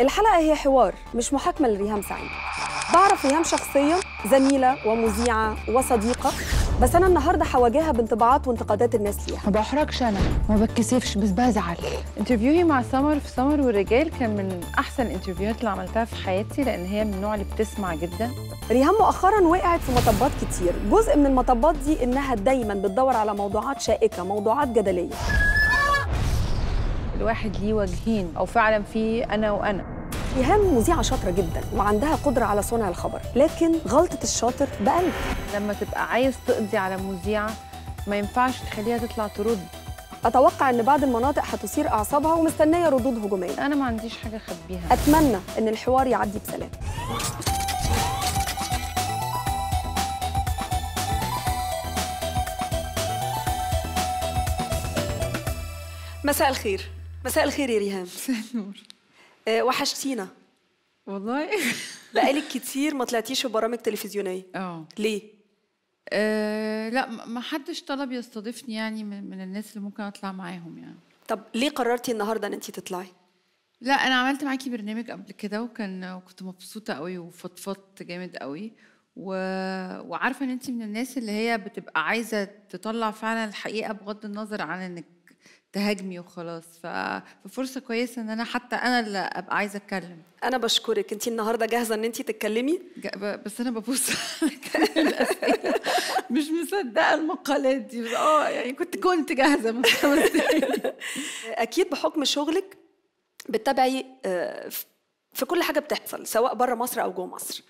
الحلقة هي حوار مش محاكمة لريهام سعيد بعرف ريهام شخصيا زميلة ومذيعة وصديقة بس أنا النهاردة حواجهها بانطباعات وانتقادات الناس ليها ما بحرجش أنا ما بتكسفش بس بزعل انترفيوهي مع سمر في سمر والرجال كان من أحسن الانترفيوهات اللي عملتها في حياتي لأن هي من النوع اللي بتسمع جدا ريهام مؤخرا وقعت في مطبات كتير جزء من المطبات دي إنها دايما بتدور على موضوعات شائكة موضوعات جدلية الواحد ليه وجهين او فعلا في انا وانا ايهام مذيعه شاطره جدا وعندها قدره على صنع الخبر لكن غلطه الشاطر بقلب لما تبقى عايز تقضي على مذيعه ما ينفعش تخليها تطلع ترد اتوقع ان بعض المناطق هتثير اعصابها ومستنيه ردود هجوميه انا ما عنديش حاجه اخبيها اتمنى ان الحوار يعدي بسلام مساء الخير مساء الخير يا ريهام مساء النور آه، وحشتينا والله بقالك كتير ما طلعتيش في برامج تلفزيونيه اه ليه؟ أه لا ما حدش طلب يستضيفني يعني من, من الناس اللي ممكن اطلع معاهم يعني طب ليه قررتي النهارده ان انت تطلعي؟ لا انا عملت معاكي برنامج قبل كده وكان كنت مبسوطه قوي وفضفضت جامد قوي و... وعارفه ان انت من الناس اللي هي بتبقى عايزه تطلع فعلا الحقيقه بغض النظر عن انك تهاجمي وخلاص ففرصه كويسه ان انا حتى انا اللي ابقى عايزه اتكلم انا بشكرك انت النهارده جاهزه ان انت تتكلمي بس انا ببص مش مصدقه المقالات دي اه يعني كنت كنت جاهزه اكيد بحكم شغلك بتتابعي آه، في كل حاجه بتحصل سواء بره مصر او جوه مصر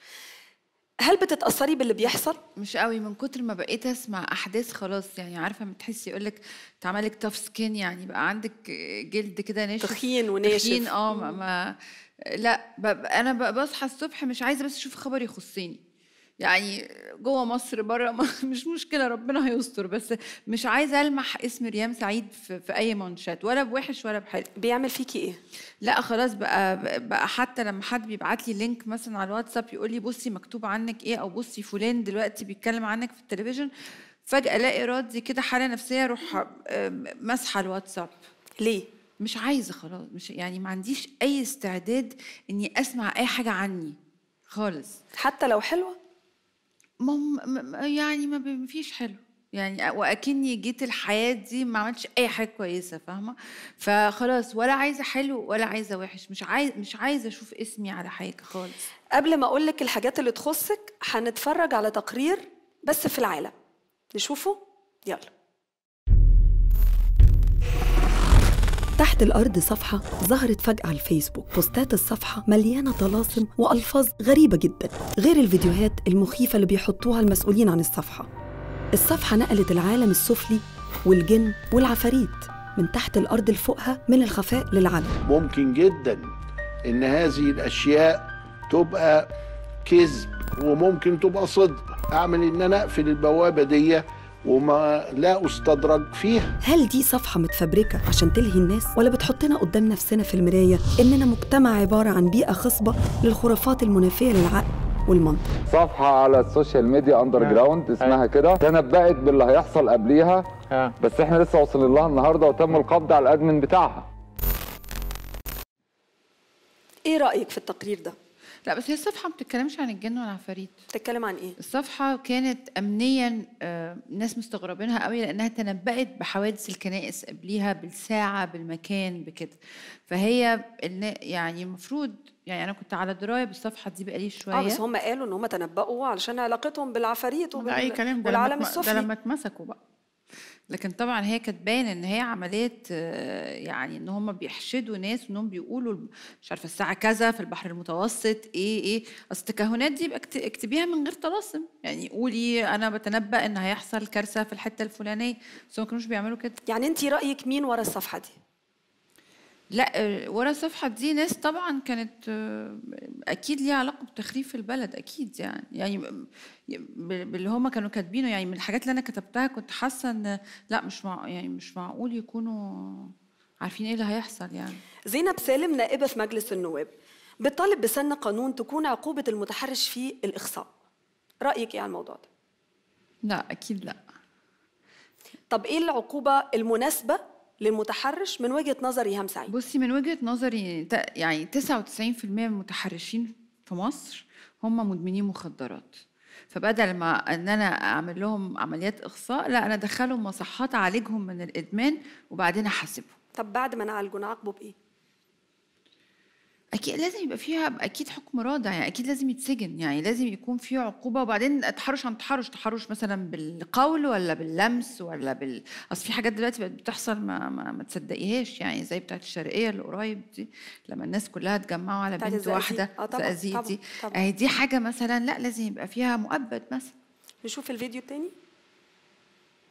هل بتتاثري باللي بيحصل مش قوي من كتر ما بقيت اسمع احداث خلاص يعني عارفه لما تحسي يقول لك تعملك تاف سكين يعني بقى عندك جلد كده ناشف تخين وناشف تخين اه ما, ما لا انا بصحى الصبح مش عايزه بس اشوف خبر يخصني يعني جوه مصر بره مش مشكله ربنا هيستر بس مش عايزه المح اسم ريام سعيد في, في اي منشات ولا بوحش ولا بحلو بيعمل فيكي ايه لا خلاص بقى بقى حتى لما حد بيبعت لي لينك مثلا على الواتساب يقول لي بصي مكتوب عنك ايه او بصي فلان دلوقتي بيتكلم عنك في التلفزيون فجاه الاقي ردي كده حاله نفسيه اروح ماسحه الواتساب ليه مش عايزه خلاص مش يعني ما عنديش اي استعداد اني اسمع اي حاجه عني خالص حتى لو حلوه ما يعني ما فيش حلو يعني واكني جيت الحياه دي ما عملتش اي حاجه كويسه فاهمه فخلاص ولا عايزه حلو ولا عايزه وحش مش عايز مش عايزه اشوف اسمي على حاجه خالص قبل ما اقول لك الحاجات اللي تخصك هنتفرج على تقرير بس في العالم نشوفه يلا تحت الأرض صفحة ظهرت فجأة على الفيسبوك بوستات الصفحة مليانة طلاسم وألفاظ غريبة جدا غير الفيديوهات المخيفة اللي بيحطوها المسؤولين عن الصفحة الصفحة نقلت العالم السفلي والجن والعفاريت من تحت الأرض لفوقها من الخفاء للعلن ممكن جدا إن هذه الأشياء تبقى كذب وممكن تبقى صدق أعمل إن أنا أقفل البوابة دي وما لا استدرج فيها هل دي صفحة متفبركة عشان تلهي الناس ولا بتحطنا قدام نفسنا في المراية إننا مجتمع عبارة عن بيئة خصبة للخرافات المنافية للعقل والمنطق صفحة على السوشيال ميديا اندر جراوند اسمها كده تنبأت باللي هيحصل قبليها بس احنا لسه واصلين لها النهارده وتم القبض على الادمن بتاعها ايه رأيك في التقرير ده؟ لا بس هي الصفحه ما بتتكلمش عن الجن والعفاريت بتتكلم عن ايه الصفحه كانت امنيا آه، ناس مستغربينها قوي لانها تنبأت بحوادث الكنائس قبليها بالساعه بالمكان بكده فهي يعني المفروض يعني انا كنت على درايه بالصفحه دي بقالي آه، شويه اه بس هم قالوا ان هم تنبأوا علشان علاقتهم بالعفاريت وبالعالم اي كلام السفلي ده لما اتمسكوا بقى لكن طبعا هي كانت ان هي عمليات آه، يعني ان هم بيحشدوا ناس وانهم بيقولوا مش عارفه الساعه كذا في البحر المتوسط ايه ايه اصل التكهنات دي اكتبيها من غير طلاسم يعني قولي انا بتنبأ ان هيحصل كارثه في الحته الفلانيه بس ما كانوش بيعملوا كده يعني انت رايك مين ورا الصفحه دي لا آه، ورا الصفحة دي ناس طبعا كانت آه، أكيد ليها علاقة بتخريف البلد أكيد يعني يعني باللي هما كانوا كاتبينه يعني من الحاجات اللي أنا كتبتها كنت حاسة إن لا مش مع يعني مش معقول يكونوا عارفين إيه اللي هيحصل يعني زينب سالم نائبة في مجلس النواب بتطالب بسن قانون تكون عقوبة المتحرش فيه الإخصاء رأيك إيه على الموضوع ده؟ لا أكيد لا طب إيه العقوبة المناسبة للمتحرش من وجهه نظري هم سعيد بصي من وجهه نظري يعني 99% من المتحرشين في مصر هم مدمنين مخدرات فبدل ما ان انا اعمل لهم عمليات اخصاء لا انا ادخلهم مصحات اعالجهم من الادمان وبعدين احاسبهم طب بعد ما نعالجه نعاقبه بايه أكيد لازم يبقى فيها أكيد حكم رادع يعني أكيد لازم يتسجن يعني لازم يكون في عقوبة وبعدين تحرش عن تحرش تحرش مثلا بالقول ولا باللمس ولا بال أصل في حاجات دلوقتي بقت بتحصل ما, ما, ما تصدقيهاش يعني زي بتاعت الشرقية اللي قريب دي لما الناس كلها اتجمعوا على بنت واحدة آه، زقازيق دي أهي دي حاجة مثلا لا لازم يبقى فيها مؤبد مثلا نشوف الفيديو التاني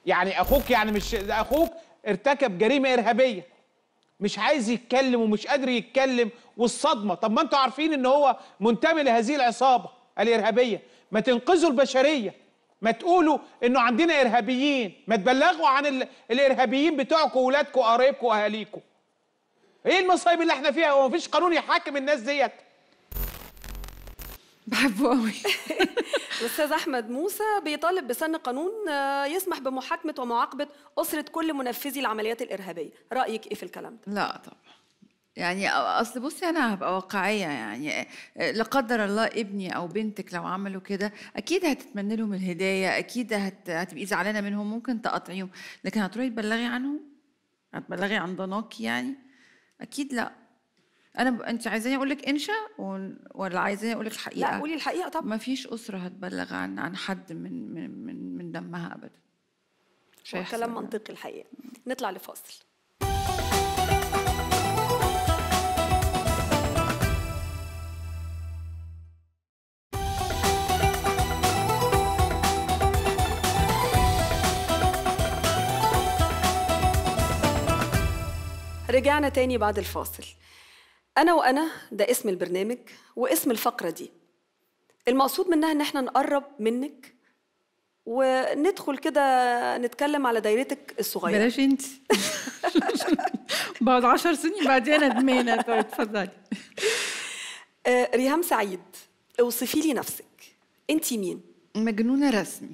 يعني أخوك يعني مش أخوك ارتكب جريمة إرهابية مش عايز يتكلم ومش قادر يتكلم والصدمه طب ما انتوا عارفين ان هو منتمي لهذه العصابه الارهابيه ما تنقذوا البشريه ما تقولوا انه عندنا ارهابيين ما تبلغوا عن الارهابيين بتوعكم واولادكم وقرايبكم واهاليكم ايه المصايب اللي احنا فيها هو مفيش قانون يحاكم الناس ديت بحبه قوي الاستاذ احمد موسى بيطالب بسن قانون آه، يسمح بمحاكمه ومعاقبه اسره كل منفذي العمليات الارهابيه رايك ايه في الكلام ده لا طبعا يعني اصل بصي انا هبقى واقعيه يعني آه، لا قدر الله ابني او بنتك لو عملوا كده اكيد هتتمنى لهم الهدايه اكيد هت... هتبقي زعلانه منهم ممكن تقاطعيهم لكن هتروحي تبلغي عنهم هتبلغي عن ضناك يعني اكيد لا انا ب... انت عايزاني اقول لك انشا و... ولا عايزاني اقول لك الحقيقه؟ لا قولي الحقيقه طبعا ما فيش اسره هتبلغ عن عن حد من من من, من دمها ابدا كلام منطقي الحقيقه نطلع لفاصل رجعنا تاني بعد الفاصل أنا وأنا ده اسم البرنامج واسم الفقرة دي المقصود منها إن احنا نقرب منك وندخل كده نتكلم على دايرتك الصغيرة بلاش انت بعد عشر سنين بعدين ندمانة طيب اتفضلي آه، ريهام سعيد اوصفي لي نفسك انت مين؟ مجنونة رسمي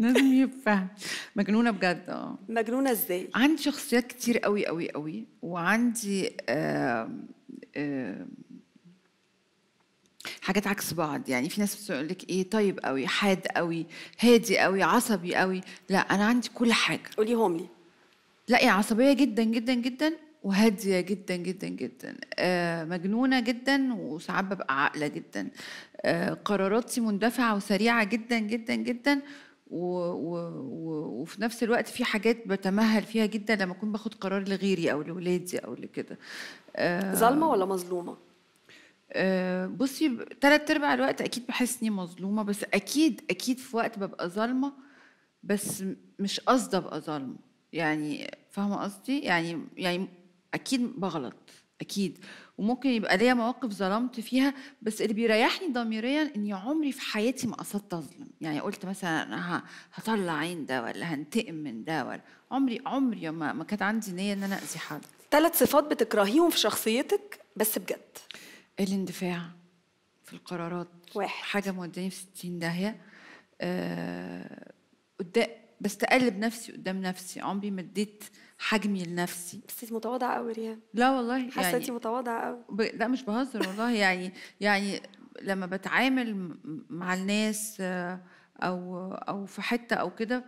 لازم يفهم مجنونه بجد اه مجنونه ازاي عندي شخصيات كتير قوي قوي قوي وعندي آه حاجات عكس بعض يعني في ناس بتقول لك ايه طيب قوي حاد قوي هادي قوي عصبي قوي لا انا عندي كل حاجه قوليهم لي لا يا يعني عصبيه جدا جدا جدا وهاديه جدا جدا جدا آه، مجنونه جدا وساعات ببقى عاقله جدا آه، قراراتي مندفعه وسريعه جدا جدا جدا و... و... و... وفي نفس الوقت في حاجات بتمهل فيها جدا لما اكون باخد قرار لغيري او لولادي او لكده آه ظالمه ولا مظلومه آه بصي ثلاث ارباع الوقت اكيد بحس اني مظلومه بس اكيد اكيد في وقت ببقى ظالمه بس مش قصدي ابقى ظالمه يعني فاهمه قصدي يعني يعني اكيد بغلط اكيد وممكن يبقى ليا مواقف ظلمت فيها بس اللي بيريحني ضميريا اني عمري في حياتي ما قصدت اظلم يعني قلت مثلا انا هطلع عين ده ولا هنتقم من ده ولا عمري عمري ما, ما كانت عندي نيه ان انا اذي حد ثلاث صفات بتكرهيهم في شخصيتك بس بجد الاندفاع في القرارات واحد حاجه موداني في 60 داهيه أه قدام بس تقلب نفسي قدام نفسي عمري ما اديت حجمي لنفسي بس انت متواضعه قوي ريان لا والله حاسه يعني انت متواضعه قوي لا مش بهزر والله يعني يعني لما بتعامل مع الناس آه، او او في حته او كده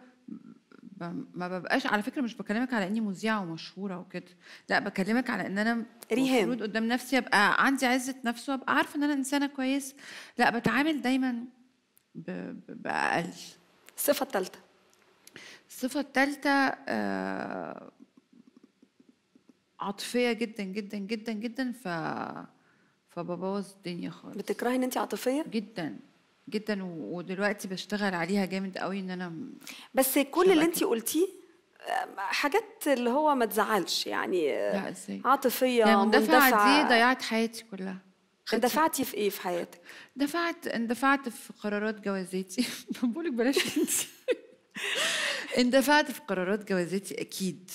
ما ببقاش على فكره مش بكلمك على اني مذيعه ومشهوره وكده لا بكلمك على ان انا ريهام قدام نفسي ابقى عندي عزه نفس وابقى عارفه ان انا انسانه كويسه لا بتعامل دايما باقل الصفه الثالثه الصفه الثالثه آه عاطفيه جدا جدا جدا جدا ف فببوظ الدنيا خالص بتكرهي ان انت عاطفيه جدا جدا ودلوقتي بشتغل عليها جامد قوي ان انا بس كل اللي انت قلتيه آه، حاجات اللي هو ما تزعلش يعني آه، لا ازاي عاطفيه يعني مندفعه مندفع دي ضيعت حياتي كلها اندفعتي في ايه في حياتك؟ دفعت اندفعت في قرارات جوازاتي بقولك بلاش انت اندفعت في قرارات جوازاتي اكيد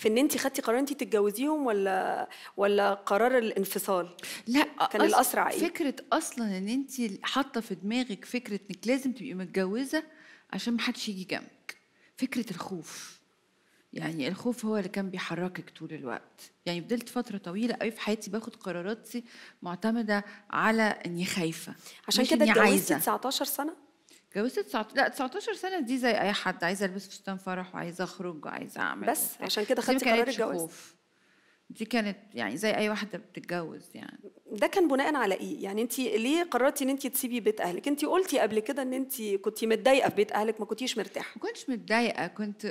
في ان انت خدتي قرار انت تتجوزيهم ولا ولا قرار الانفصال لا كان أصل الاسرع ايه فكره اصلا ان انت حاطه في دماغك فكره انك لازم تبقي متجوزه عشان ما حدش يجي جنبك فكره الخوف يعني الخوف هو اللي كان بيحركك طول الوقت يعني فضلت فتره طويله قوي في حياتي باخد قراراتي معتمده على اني خايفه عشان كده اتجوزتي 19 سنه اتجوزت 19 لا 19 سنه دي زي اي حد عايزه البس فستان فرح وعايزه اخرج وعايزه اعمل بس عشان كده خدتي قرار الجواز دي كانت يعني زي اي واحده بتتجوز يعني ده كان بناء على ايه يعني انت ليه قررتي ان انت تسيبي بيت اهلك انت قلتي قبل كده ان انت كنت متضايقه في بيت اهلك ما كنتيش مرتاحه ما كنتش متضايقه كنت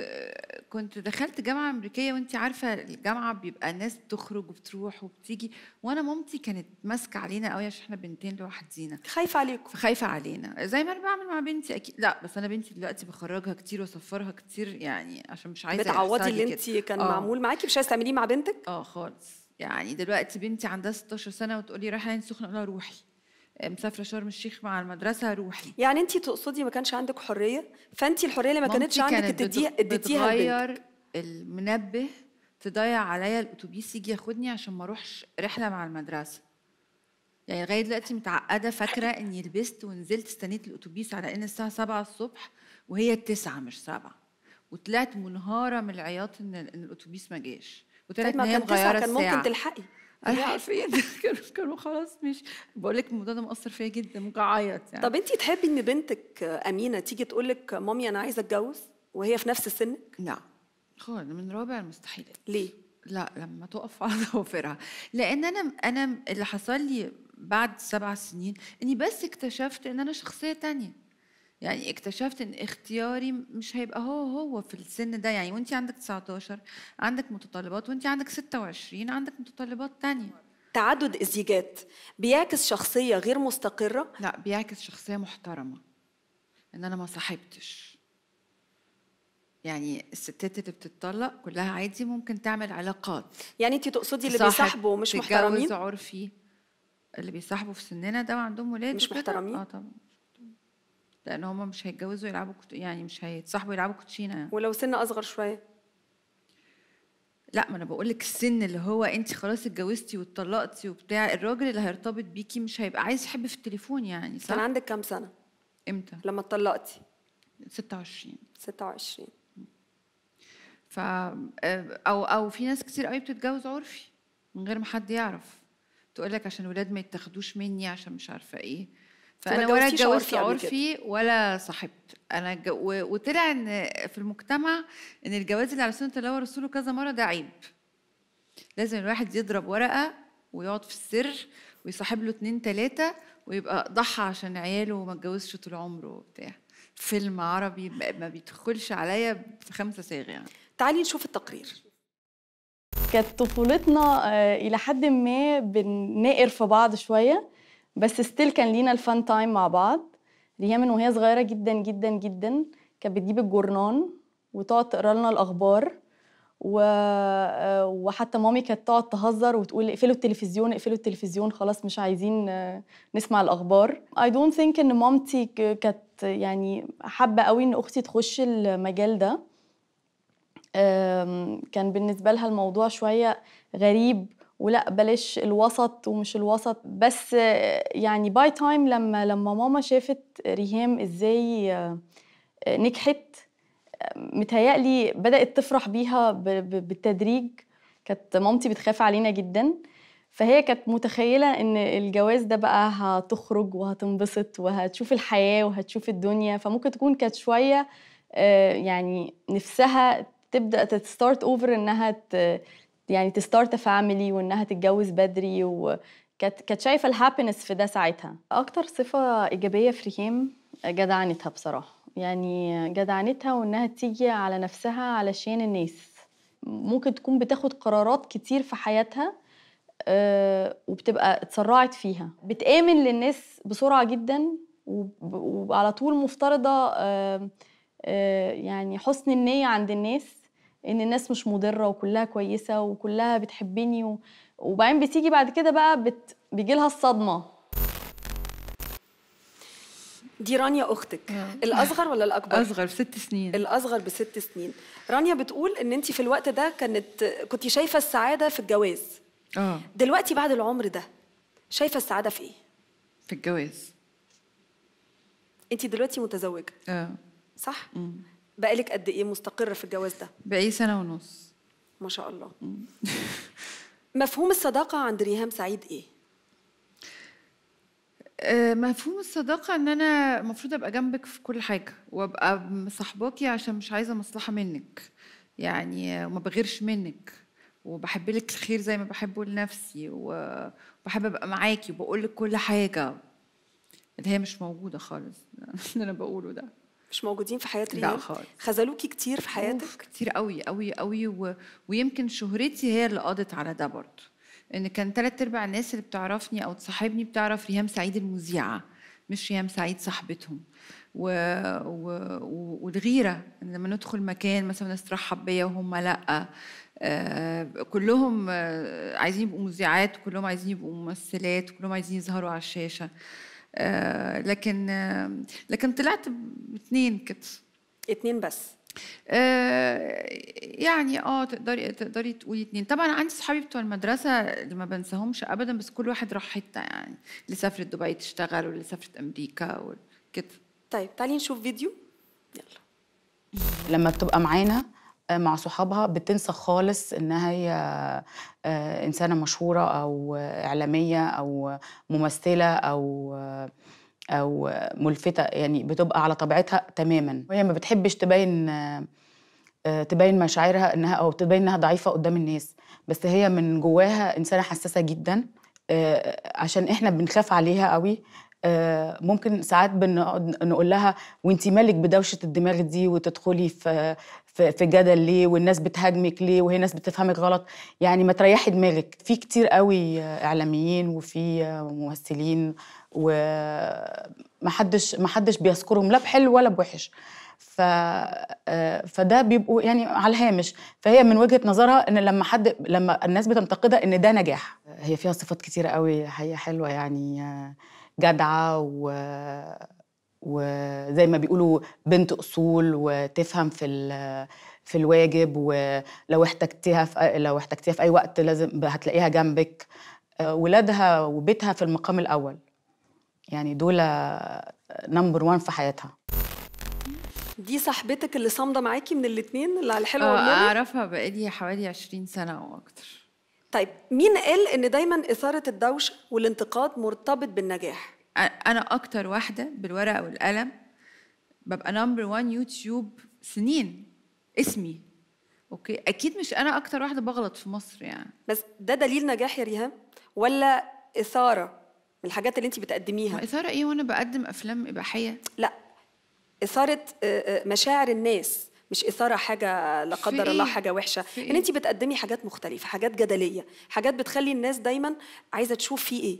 كنت دخلت جامعه امريكيه وانت عارفه الجامعه بيبقى ناس بتخرج وبتروح وبتيجي وانا مامتي كانت ماسكه علينا قوي عشان احنا بنتين لوحدينا خايفه عليكم خايفه علينا زي ما انا بعمل مع بنتي اكيد لا بس انا بنتي دلوقتي بخرجها كتير واسفرها كتير يعني عشان مش عايزه بتعوضي اللي انت كان أوه. معمول معاكي مش عايزه تعمليه مع بنتك اه خالص يعني دلوقتي بنتي عندها 16 سنه وتقولي رايحه عين سخنه اقول لها روحي آه، مسافره شرم الشيخ مع المدرسه روحي يعني انت تقصدي ما كانش عندك حريه فانت الحريه اللي ما كانتش عندك اديتيها اديتيها بتغير المنبه تضيع عليا الاتوبيس يجي ياخدني عشان ما اروحش رحله مع المدرسه يعني لغايه دلوقتي متعقده فاكره اني لبست ونزلت استنيت الاتوبيس على ان الساعه 7 الصبح وهي 9 مش 7 وطلعت منهاره من العياط ان الاتوبيس ما جاش وطلعت ما كان مغيره كان ممكن تلحقي حرفيا كانوا خلاص مش بقول لك الموضوع ده مأثر فيا جدا ممكن اعيط يعني طب انت تحبي ان بنتك امينه تيجي تقول لك مامي انا عايزه اتجوز وهي في نفس سنك؟ لا خالص من رابع المستحيلات ليه؟ لا لما تقف على ظوافرها لان انا انا اللي حصل لي بعد سبع سنين اني بس اكتشفت ان انا شخصيه تانية يعني اكتشفت ان اختياري مش هيبقى هو هو في السن ده يعني وانت عندك 19 عندك متطلبات وانت عندك 26 عندك متطلبات تانية تعدد الزيجات بيعكس شخصية غير مستقرة؟ لا بيعكس شخصية محترمة ان انا ما صاحبتش يعني الستات اللي بتتطلق كلها عادي ممكن تعمل علاقات يعني انت تقصدي اللي بيصاحبوا مش محترمين؟ عرفي اللي بيصاحبوا في سننا ده وعندهم ولاد مش محترمين؟ اه طبعا لان هما مش هيتجوزوا يلعبوا كت... يعني مش هيتصاحبوا يلعبوا كوتشينه يعني. ولو سن اصغر شويه لا ما انا بقول لك السن اللي هو انت خلاص اتجوزتي واتطلقتي وبتاع الراجل اللي هيرتبط بيكي مش هيبقى عايز يحب في التليفون يعني صح؟ كان عندك كام سنه؟ امتى؟ لما اتطلقتي 26 26 ف آه، او او في ناس كتير قوي بتتجوز عرفي من غير ما حد يعرف تقول لك عشان الولاد ما يتاخدوش مني عشان مش عارفه ايه فانا ولا اتجوزت عرفي ولا صاحبت انا جو... وطلع ان في المجتمع ان الجواز اللي على سنه الله ورسوله كذا مره ده عيب لازم الواحد يضرب ورقه ويقعد في السر ويصاحب له اتنين تلاته ويبقى ضحى عشان عياله وما اتجوزش طول عمره وبتاع فيلم عربي ما بيدخلش عليا في خمسه صاغ يعني تعالي نشوف التقرير كانت طفولتنا آه، الى حد ما بننقر في بعض شويه بس ستيل كان لينا الفان تايم مع بعض ريهام من وهي صغيره جدا جدا جدا كانت بتجيب الجورنان وتقعد تقرا لنا الاخبار و... وحتى مامي كانت تقعد تهزر وتقول اقفلوا التلفزيون اقفلوا التلفزيون خلاص مش عايزين آه، نسمع الاخبار اي دونت ثينك ان مامتي كانت يعني حابه قوي ان اختي تخش المجال ده كان بالنسبه لها الموضوع شويه غريب ولا بلاش الوسط ومش الوسط بس يعني باي تايم لما لما ماما شافت ريهام ازاي آه، نجحت آه، متهيألي بدأت تفرح بيها بالتدريج كانت مامتي بتخاف علينا جدا فهي كانت متخيلة إن الجواز ده بقى هتخرج وهتنبسط وهتشوف الحياة وهتشوف الدنيا فممكن تكون كانت شوية آه، يعني نفسها تبدأ تستارت أوفر إنها يعني تستارت فاميلي وانها تتجوز بدري وكانت كانت شايفه الهابينس في ده ساعتها اكتر صفه ايجابيه في ريهام جدعنتها بصراحه يعني جدعنتها وانها تيجي على نفسها علشان الناس ممكن تكون بتاخد قرارات كتير في حياتها آه، وبتبقى اتسرعت فيها بتآمن للناس بسرعة جدا وعلى طول مفترضة آه، آه، يعني حسن النية عند الناس ان الناس مش مضره وكلها كويسه وكلها بتحبني وبعدين بتيجي بعد كده بقى بت... بيجي لها الصدمه دي رانيا اختك آه. الاصغر ولا الاكبر اصغر بست سنين الاصغر بست سنين رانيا بتقول ان انت في الوقت ده كانت كنت شايفه السعاده في الجواز اه دلوقتي بعد العمر ده شايفه السعاده في ايه في الجواز انت دلوقتي متزوجه اه صح مم. بقالك قد ايه مستقره في الجواز ده بقالي سنه ونص ما شاء الله مفهوم الصداقه عند ريهام سعيد ايه آه، مفهوم الصداقة إن أنا المفروض أبقى جنبك في كل حاجة وأبقى صاحباكي عشان مش عايزة مصلحة منك يعني وما بغيرش منك وبحب لك الخير زي ما بحبه لنفسي وبحب أبقى معاكي وبقول لك كل حاجة اللي هي مش موجودة خالص اللي أنا بقوله ده مش موجودين في حياه لا خالص خذلوكي كتير في حياتك أوف كتير قوي قوي قوي و... ويمكن شهرتي هي اللي قضت على ده برضه ان كان ثلاث ارباع الناس اللي بتعرفني او تصاحبني بتعرف ريهام سعيد المذيعه مش ريهام سعيد صاحبتهم و... و... و... والغيره ان لما ندخل مكان مثلا الناس ترحب بيا وهم لا آه كلهم آه عايزين يبقوا مذيعات كلهم عايزين يبقوا ممثلات كلهم عايزين يظهروا على الشاشه آه، لكن آه، لكن طلعت باثنين كده اثنين بس آه، يعني اه تقدري تقدري تقولي اتنين طبعا عندي صحابي بتوع المدرسه اللي ما بنساهمش ابدا بس كل واحد راح حته يعني اللي سافرت دبي تشتغل واللي سافرت امريكا وكده طيب تعالي نشوف فيديو يلا لما بتبقى معانا مع صحابها بتنسى خالص انها هي آه، انسانه مشهوره او اعلاميه او ممثله او او ملفته يعني بتبقى على طبيعتها تماما وهي ما بتحبش تبين آه، تبين مشاعرها انها او تبين انها ضعيفه قدام الناس بس هي من جواها انسانه حساسه جدا آه، عشان احنا بنخاف عليها قوي آه، ممكن ساعات بنقعد نقول لها وانت مالك بدوشه الدماغ دي وتدخلي في في جدل ليه والناس بتهاجمك ليه وهي ناس بتفهمك غلط يعني ما تريحي دماغك في كتير قوي اعلاميين وفي ممثلين ومحدش محدش بيذكرهم لا بحلو ولا بوحش ف آه، فده بيبقوا يعني على الهامش فهي من وجهه نظرها ان لما حد لما الناس بتنتقدها ان ده نجاح هي فيها صفات كتيره قوي هي حلوه يعني آه، جدعه و وزي ما بيقولوا بنت اصول وتفهم في في الواجب ولو احتجتيها في لو احتجتيها في اي وقت لازم هتلاقيها جنبك آه، ولادها وبيتها في المقام الاول يعني دول نمبر آه، وان في حياتها دي صاحبتك اللي صامده معاكي من الاثنين اللي على الحلوه آه، والمر اعرفها بقالي حوالي 20 سنه او اكتر طيب مين قال ان دايما اثاره الدوشه والانتقاد مرتبط بالنجاح انا اكتر واحده بالورقه والقلم ببقى نمبر 1 يوتيوب سنين اسمي اوكي اكيد مش انا اكتر واحده بغلط في مصر يعني بس ده دليل نجاح يا ريهام ولا اثاره من الحاجات اللي انت بتقدميها اثاره ايه وانا بقدم افلام اباحيه لا اثاره مشاعر الناس مش اثاره حاجه لا قدر الله إيه؟ حاجه وحشه ان إيه؟ انت بتقدمي حاجات مختلفه حاجات جدليه حاجات بتخلي الناس دايما عايزه تشوف في ايه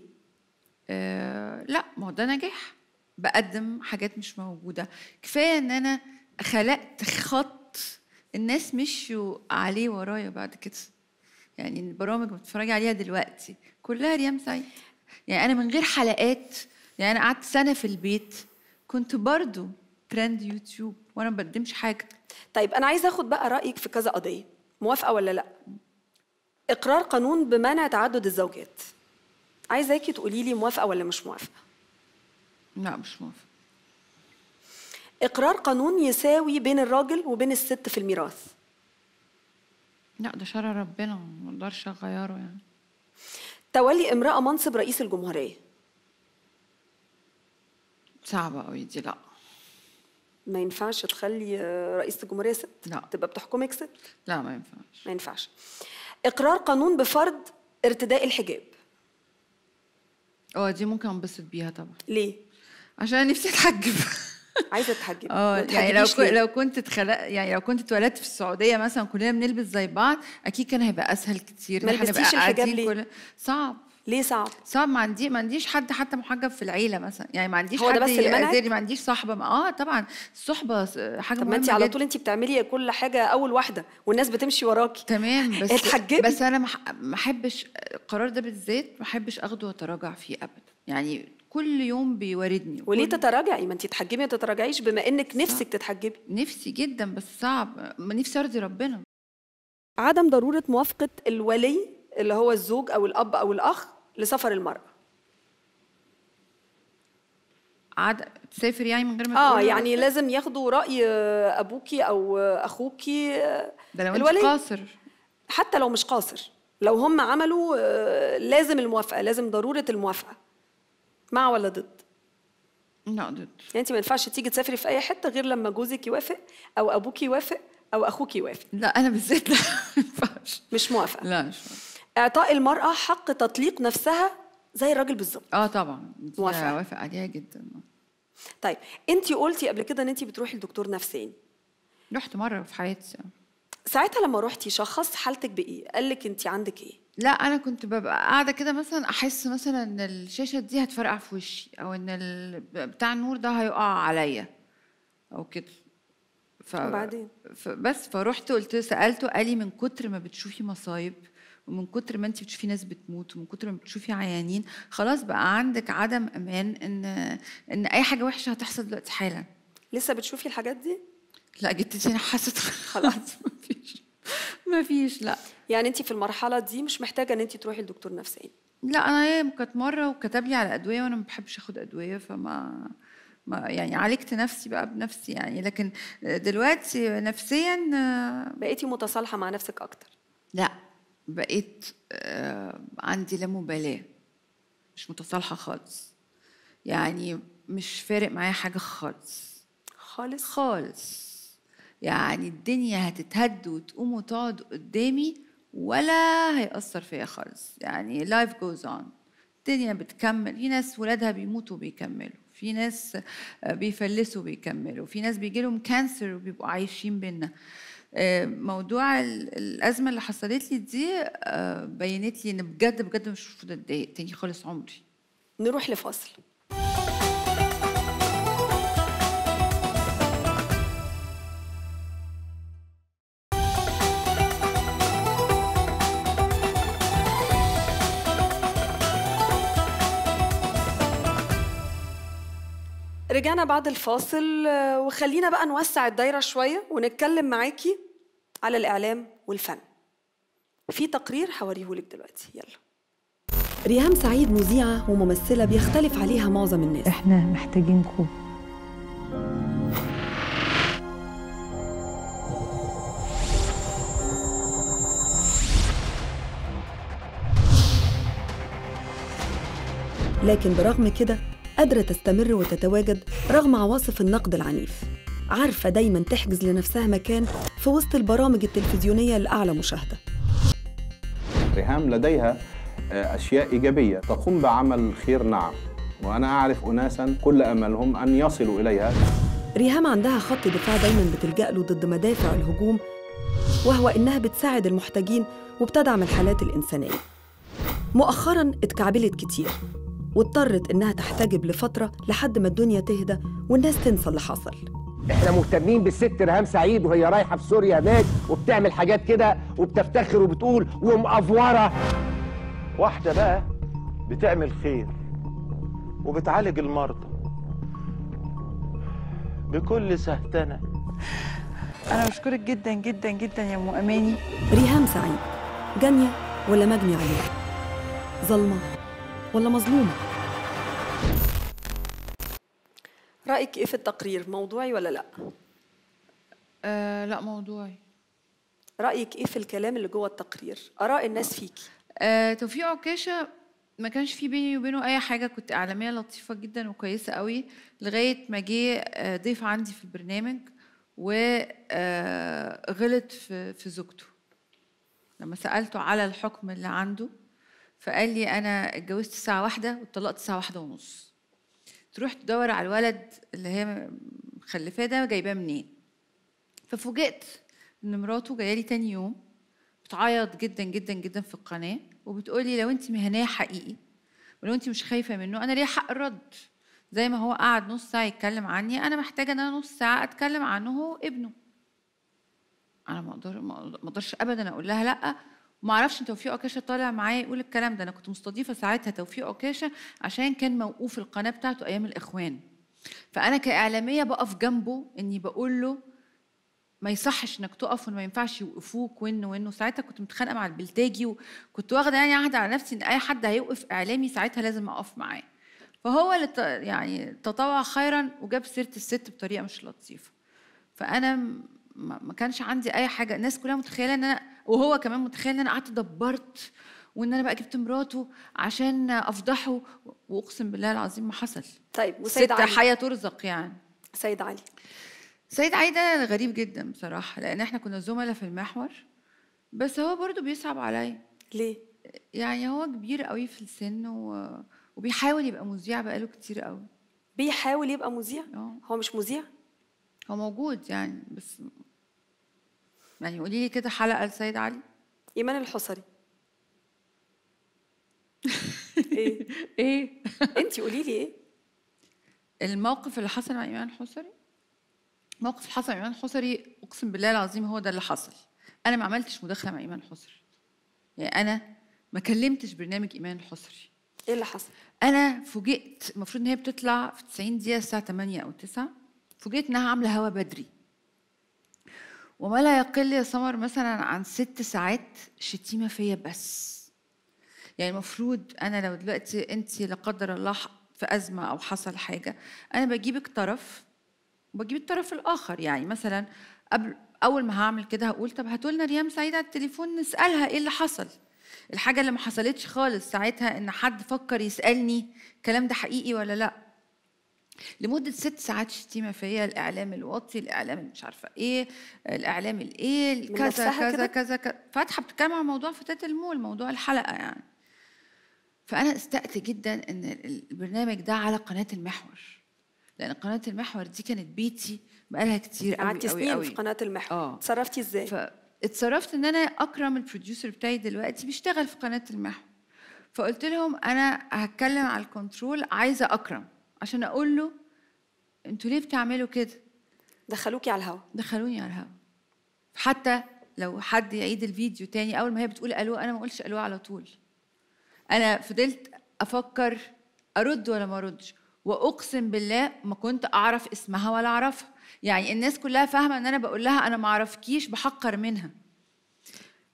آه لا ما هو ده نجاح بقدم حاجات مش موجوده كفايه ان انا خلقت خط الناس مشوا عليه ورايا بعد كده يعني البرامج اللي بتتفرجي عليها دلوقتي كلها ريام سعيد يعني انا من غير حلقات يعني انا قعدت سنه في البيت كنت برضو ترند يوتيوب وانا ما بقدمش حاجه طيب انا عايزه اخد بقى رايك في كذا قضيه موافقه ولا لا اقرار قانون بمنع تعدد الزوجات عايزاكي تقولي لي موافقه ولا مش موافقه لا مش موافقه اقرار قانون يساوي بين الراجل وبين الست في الميراث لا ده شرع ربنا ما اقدرش اغيره يعني تولي امراه منصب رئيس الجمهوريه صعبه قوي دي لا ما ينفعش تخلي رئيسة الجمهورية ست لا. تبقى بتحكمك ست لا ما ينفعش ما ينفعش إقرار قانون بفرض ارتداء الحجاب اه دي ممكن انبسط بيها طبعا ليه؟ عشان نفسي اتحجب عايزه اتحجب اه يعني لو كنت لو كنت اتخلقت يعني لو كنت اتولدت في السعوديه مثلا كلنا بنلبس زي بعض اكيد كان هيبقى اسهل كتير ما لبستيش الحجاب ليه؟ كل... صعب ليه صعب؟ صعب ما عندي ما عنديش حد حتى محجب في العيله مثلا يعني ما عنديش هو ده بس اللي ما عنديش صاحبه اه طبعا الصحبه حاجه طب ما انت على طول انت بتعملي كل حاجه اول واحده والناس بتمشي وراكي تمام بس اتحجبي بس انا ما احبش القرار ده بالذات ما احبش اخده واتراجع فيه ابدا يعني كل يوم بيواردني وليه تتراجعي ما انت تتحجبي ما تتراجعيش بما انك صعب. نفسك تتحجبي نفسي جدا بس صعب ما نفسي ارضي ربنا عدم ضروره موافقه الولي اللي هو الزوج او الاب او الاخ لسفر المرأة عاد تسافر يعني من غير ما اه يعني لازم ياخدوا رأي أبوكي أو أخوكي ده لو الولي. انت قاصر حتى لو مش قاصر لو هم عملوا آه، لازم الموافقة لازم ضرورة الموافقة مع ولا ضد؟ لا ضد يعني انت ما ينفعش تيجي تسافري في اي حته غير لما جوزك يوافق او ابوك يوافق او اخوك يوافق لا انا بالذات لا ما ينفعش مش موافقه لا مش موافقه اعطاء المراه حق تطليق نفسها زي الراجل بالظبط اه طبعا موافقه موافقه عليها جدا طيب انت قلتي قبل كده ان انت بتروحي لدكتور نفساني رحت مره في حياتي ساعتها لما روحتي شخص حالتك بايه قال لك انت عندك ايه لا انا كنت ببقى قاعده كده مثلا احس مثلا ان الشاشه دي هتفرقع في وشي او ان بتاع النور ده هيقع عليا او كده ف... وبعدين بس فروحت قلت سالته قال لي من كتر ما بتشوفي مصايب ومن كتر ما انت بتشوفي ناس بتموت ومن كتر ما بتشوفي عيانين خلاص بقى عندك عدم امان ان ان اي حاجه وحشه هتحصل دلوقتي حالا لسه بتشوفي الحاجات دي لا جيت انا حاسه خلاص مفيش مفيش لا يعني انت في المرحله دي مش محتاجه ان انت تروحي لدكتور نفساني لا انا كانت مره وكتب لي على ادويه وانا ما بحبش اخد ادويه فما ما يعني عالجت نفسي بقى بنفسي يعني لكن دلوقتي نفسيا آه، بقيتي متصالحه مع نفسك اكتر لا بقيت آه، عندي لا مبالاه مش متصالحه خالص يعني مش فارق معايا حاجه خالص خالص خالص يعني الدنيا هتتهد وتقوم وتقعد قدامي ولا هيأثر فيا خالص يعني life goes on الدنيا بتكمل في ناس ولادها بيموتوا بيكملوا في ناس آه، بيفلسوا بيكملوا في ناس بيجيلهم كانسر وبيبقوا عايشين بينا آه، موضوع الازمه اللي حصلت لي دي آه، بينت لي ان بجد بجد مش المفروض اتضايق تاني خالص عمري نروح لفاصل رجعنا بعد الفاصل آه، وخلينا بقى نوسع الدايرة شوية ونتكلم معاكي على الإعلام والفن في تقرير لك دلوقتي يلا ريهام سعيد مذيعة وممثلة بيختلف عليها معظم الناس احنا محتاجينكم لكن برغم كده قادرة تستمر وتتواجد رغم عواصف النقد العنيف عارفة دايما تحجز لنفسها مكان في وسط البرامج التلفزيونية الأعلى مشاهدة ريهام لديها آه، أشياء إيجابية تقوم بعمل خير نعم وأنا أعرف أناسا كل أملهم أن يصلوا إليها ريهام عندها خط دفاع دايما بتلجأ له ضد مدافع الهجوم وهو إنها بتساعد المحتاجين وبتدعم الحالات الإنسانية مؤخرا اتكعبلت كتير واضطرت إنها تحتجب لفترة لحد ما الدنيا تهدى والناس تنسى اللي حصل احنا مهتمين بالست ريهام سعيد وهي رايحه في سوريا هناك وبتعمل حاجات كده وبتفتخر وبتقول ومقفوره واحده بقى بتعمل خير وبتعالج المرضى بكل سهتنه انا بشكرك جدا جدا جدا يا ام اماني ريهام سعيد جانيه ولا مجني عليها ظلمه ولا مظلومة رأيك إيه في التقرير موضوعي ولا لأ؟ آه لا موضوعي رأيك إيه في الكلام اللي جوه التقرير؟ آراء الناس فيكي آه توفيق عكاشة ما كانش في بيني وبينه أي حاجة كنت إعلامية لطيفة جدا وكويسة قوي لغاية ما جه آه، ضيف عندي في البرنامج وغلط آه، في زوجته لما سألته على الحكم اللي عنده فقال لي انا اتجوزت الساعه واحدة واتطلقت الساعه واحدة ونص تروح تدور على الولد اللي هي مخلفاه ده جايباه منين ففوجئت ان مراته جايه لي تاني يوم بتعيط جدا جدا جدا في القناه وبتقولي لو انت مهنيه حقيقي ولو انت مش خايفه منه انا ليا حق الرد زي ما هو قعد نص ساعه يتكلم عني انا محتاجه ان انا نص ساعه اتكلم عنه هو ابنه انا ما اقدر ما اقدرش ابدا اقول لها لا ما اعرفش توفيق عكاشه طالع معايا يقول الكلام ده انا كنت مستضيفه ساعتها توفيق عكاشه عشان كان موقوف القناه بتاعته ايام الاخوان فانا كاعلاميه بقف جنبه اني بقول له ما يصحش انك تقف وما ينفعش يوقفوك وانه وانه ساعتها كنت متخانقه مع البلتاجي وكنت واخده يعني عهد على نفسي ان اي حد هيوقف اعلامي ساعتها لازم اقف معاه فهو اللي يعني تطوع خيرا وجاب سيره الست بطريقه مش لطيفه فانا ما كانش عندي اي حاجه الناس كلها متخيله ان انا وهو كمان متخيل ان انا قعدت دبرت وان انا بقى جبت مراته عشان افضحه واقسم بالله العظيم ما حصل طيب وسيد ست علي حياه ترزق يعني سيد علي سيد علي ده غريب جدا بصراحه لان احنا كنا زملاء في المحور بس هو برضو بيصعب عليا ليه يعني هو كبير قوي في السن و... وبيحاول يبقى مذيع بقاله كتير قوي بيحاول يبقى مذيع آه. هو مش مذيع هو موجود يعني بس يعني قولي لي كده حلقه لسيد علي ايمان الحصري ايه ايه انت قولي لي ايه الموقف اللي حصل مع ايمان الحصري موقف اللي حصل مع ايمان الحصري اقسم بالله العظيم هو ده اللي حصل انا ما عملتش مداخله مع ايمان الحصري يعني انا ما كلمتش برنامج ايمان الحصري ايه اللي حصل انا فوجئت المفروض ان هي بتطلع في 90 دقيقه الساعه 8 او 9 فوجئت انها عامله هوا بدري وما لا يقل يا سمر مثلا عن ست ساعات شتيمه فيا بس يعني المفروض انا لو دلوقتي انت لا قدر الله في ازمه او حصل حاجه انا بجيبك طرف وبجيب الطرف الاخر يعني مثلا قبل اول ما هعمل كده هقول طب لنا ريام سعيد على التليفون نسالها ايه اللي حصل الحاجه اللي ما حصلتش خالص ساعتها ان حد فكر يسالني الكلام ده حقيقي ولا لا لمده ست ساعات شتيمه فيا الاعلام الوطي الاعلام مش عارفه ايه الاعلام الايه كذا كذا كذا كذا فاتحه بتتكلم عن موضوع فتاه المول موضوع الحلقه يعني فانا استأت جدا ان البرنامج ده على قناه المحور لان قناه المحور دي كانت بيتي بقالها كتير قوي قعدتي سنين قوي. في قناه المحور آه. اتصرفتي ازاي فاتصرفت ان انا اكرم البروديوسر بتاعي دلوقتي بيشتغل في قناه المحور فقلت لهم انا هتكلم على الكنترول عايزه اكرم عشان اقول له انتوا ليه بتعملوا كده دخلوكي على الهوا دخلوني على الهوا حتى لو حد يعيد الفيديو تاني اول ما هي بتقول الو انا ما اقولش الو على طول انا فضلت افكر ارد ولا ما اردش واقسم بالله ما كنت اعرف اسمها ولا اعرفها يعني الناس كلها فاهمه ان انا بقول لها انا ما اعرفكيش بحقر منها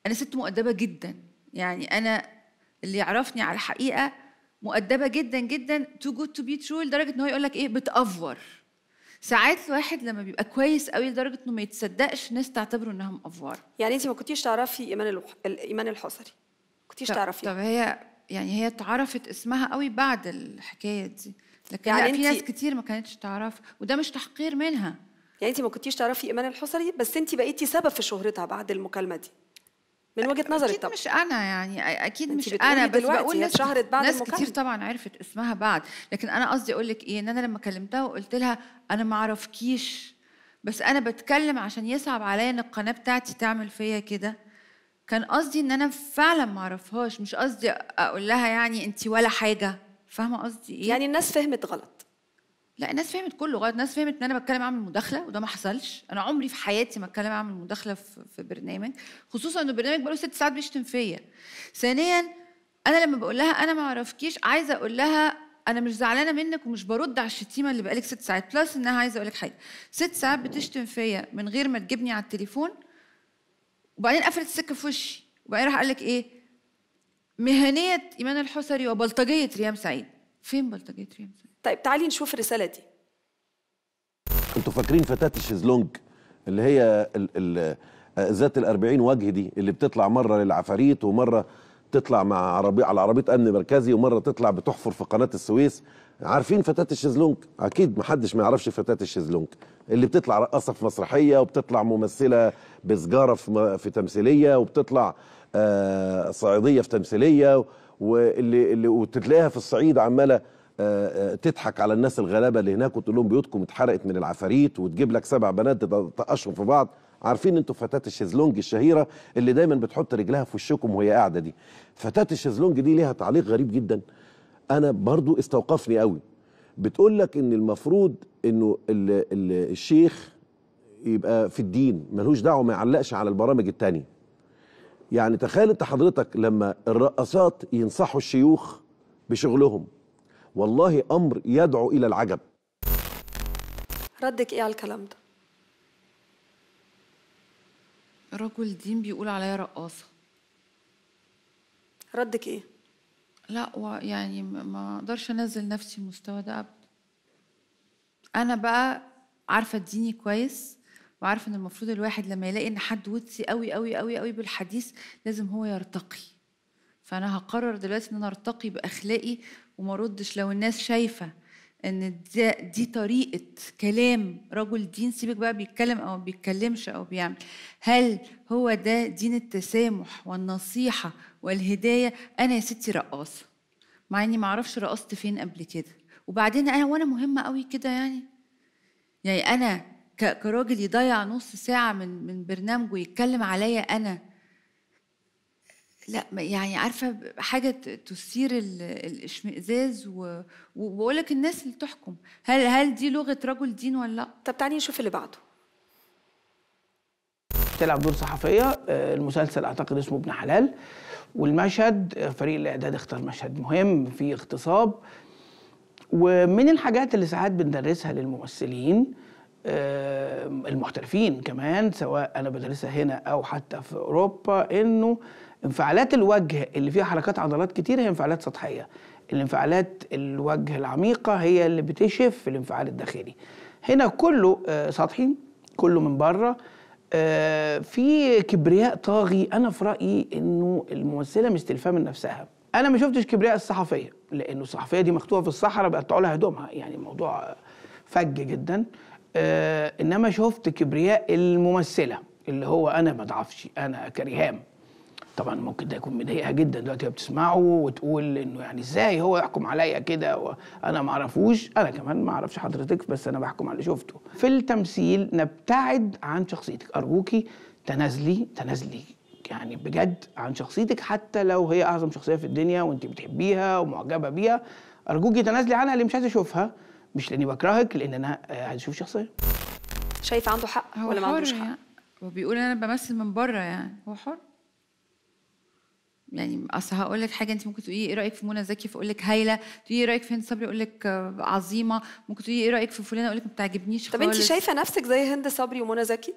انا ست مؤدبه جدا يعني انا اللي يعرفني على الحقيقه مؤدبه جدا جدا تو جود تو بي ترو لدرجه ان هو يقول لك ايه بتافور ساعات الواحد لما بيبقى كويس قوي لدرجه انه ما يتصدقش ناس تعتبره انها مأفورة يعني انت ما كنتيش تعرفي ايمان الوح... ايمان الحصري كنتيش تعرفي طب هي يعني هي اتعرفت اسمها قوي بعد الحكايه دي لكن يعني في ناس كتير ما كانتش تعرف وده مش تحقير منها يعني انت ما كنتيش تعرفي ايمان الحصري بس انت بقيتي سبب في شهرتها بعد المكالمه دي من وجهه نظري طبعا. مش انا يعني اكيد مش انا بس بقول لك شهرت بعد ناس المكالمة. كتير طبعا عرفت اسمها بعد لكن انا قصدي اقول لك ايه ان انا لما كلمتها وقلت لها انا ما اعرفكيش بس انا بتكلم عشان يصعب عليا ان القناه بتاعتي تعمل فيا كده كان قصدي ان انا فعلا ما اعرفهاش مش قصدي اقول لها يعني انت ولا حاجه فاهمه قصدي ايه يعني الناس فهمت غلط لا الناس فهمت كله لغايه الناس فهمت ان انا بتكلم اعمل مداخله وده ما حصلش انا عمري في حياتي ما اتكلم اعمل مداخله في برنامج خصوصا انه البرنامج بقاله ست ساعات بيشتم فيا ثانيا انا لما بقول لها انا ما اعرفكيش عايزه اقول لها انا مش زعلانه منك ومش برد على الشتيمه اللي بقالك ست ساعات بلس انها عايزه اقول لك حاجه ست ساعات بتشتم فيا من غير ما تجيبني على التليفون وبعدين قفلت السكه في وشي وبعدين راح قال لك ايه مهنيه ايمان الحسري وبلطجيه ريام سعيد فين بلطجيه ريام سعيد طيب تعالي نشوف الرسالة دي انتوا فاكرين فتاة الشيزلونج اللي هي ال ال آه، ذات الأربعين وجه دي اللي بتطلع مرة للعفاريت ومرة تطلع مع عربي على عربية أمن مركزي ومرة تطلع بتحفر في قناة السويس عارفين فتاة الشيزلونج أكيد محدش ما يعرفش فتاة الشيزلونج اللي بتطلع رقصة في مسرحية وبتطلع ممثلة بسجارة في, في تمثيلية وبتطلع آه صعيدية في تمثيلية واللي اللي وتتلاقيها في الصعيد عماله تضحك على الناس الغلابه اللي هناك وتقول لهم بيوتكم اتحرقت من العفاريت وتجيب لك سبع بنات تطقشهم في بعض عارفين انتوا فتاه الشيزلونج الشهيره اللي دايما بتحط رجلها في وشكم وهي قاعده دي فتاه الشيزلونج دي ليها تعليق غريب جدا انا برضو استوقفني قوي بتقول لك ان المفروض انه ال ال الشيخ يبقى في الدين ملوش دعوه ما يعلقش على البرامج التانية يعني تخيل انت حضرتك لما الرقصات ينصحوا الشيوخ بشغلهم والله امر يدعو الى العجب ردك ايه على الكلام ده رجل دين بيقول عليا رقاصه ردك ايه لا يعني ما اقدرش انزل نفسي المستوى ده ابدا انا بقى عارفه ديني كويس وعارفه ان المفروض الواحد لما يلاقي ان حد ودسي قوي قوي قوي قوي بالحديث لازم هو يرتقي فانا هقرر دلوقتي ان انا ارتقي باخلاقي وما ردش لو الناس شايفه ان دي, دي طريقه كلام رجل دين سيبك بقى بيتكلم او ما بيتكلمش او بيعمل هل هو ده دين التسامح والنصيحه والهدايه انا يا ستي رقاصه مع اني ما اعرفش رقصت فين قبل كده وبعدين انا وانا مهمه قوي كده يعني يعني انا كراجل يضيع نص ساعه من من برنامجه يتكلم عليا انا لا يعني عارفه حاجه تثير الاشمئزاز وبقول لك الناس اللي تحكم هل هل دي لغه رجل دين ولا لا طب تعالي نشوف اللي بعده تلعب دور صحفيه آه، المسلسل اعتقد اسمه ابن حلال والمشهد آه، فريق الاعداد اختار مشهد مهم في اغتصاب ومن الحاجات اللي ساعات بندرسها للممثلين آه، المحترفين كمان سواء انا بدرسها هنا او حتى في اوروبا انه انفعالات الوجه اللي فيها حركات عضلات كتير هي انفعالات سطحيه الانفعالات الوجه العميقه هي اللي بتشف في الانفعال الداخلي هنا كله آه، سطحي كله من بره آه، في كبرياء طاغي انا في رايي انه الممثله مستلفاه من نفسها انا ما شفتش كبرياء الصحفيه لانه الصحفيه دي مخطوفه في الصحراء بيقطعوا لها هدومها يعني موضوع فج جدا آه، انما شفت كبرياء الممثله اللي هو انا ما اضعفش انا كريهام طبعا ممكن ده يكون مضايقها جدا دلوقتي وهي بتسمعه وتقول انه يعني ازاي هو يحكم عليا كده وانا ما اعرفوش انا كمان ما اعرفش حضرتك بس انا بحكم على اللي شفته في التمثيل نبتعد عن شخصيتك ارجوكي تنازلي تنازلي يعني بجد عن شخصيتك حتى لو هي اعظم شخصيه في الدنيا وانت بتحبيها ومعجبه بيها ارجوكي تنازلي عنها اللي مش عايز اشوفها مش لاني بكرهك لان انا عايز اشوف شخصيه شايف عنده حق ولا ما عندوش حق يعني. هو بيقول انا بمثل من بره يعني هو حر يعني اصل هقول لك حاجه انت ممكن تقولي ايه رايك في منى زكي فاقول لك هايله تقولي ايه رايك في هند صبري اقول لك عظيمه ممكن تقولي ايه رايك في فلانه اقول لك ما بتعجبنيش طب انت شايفه نفسك زي هند صبري ومنى زكي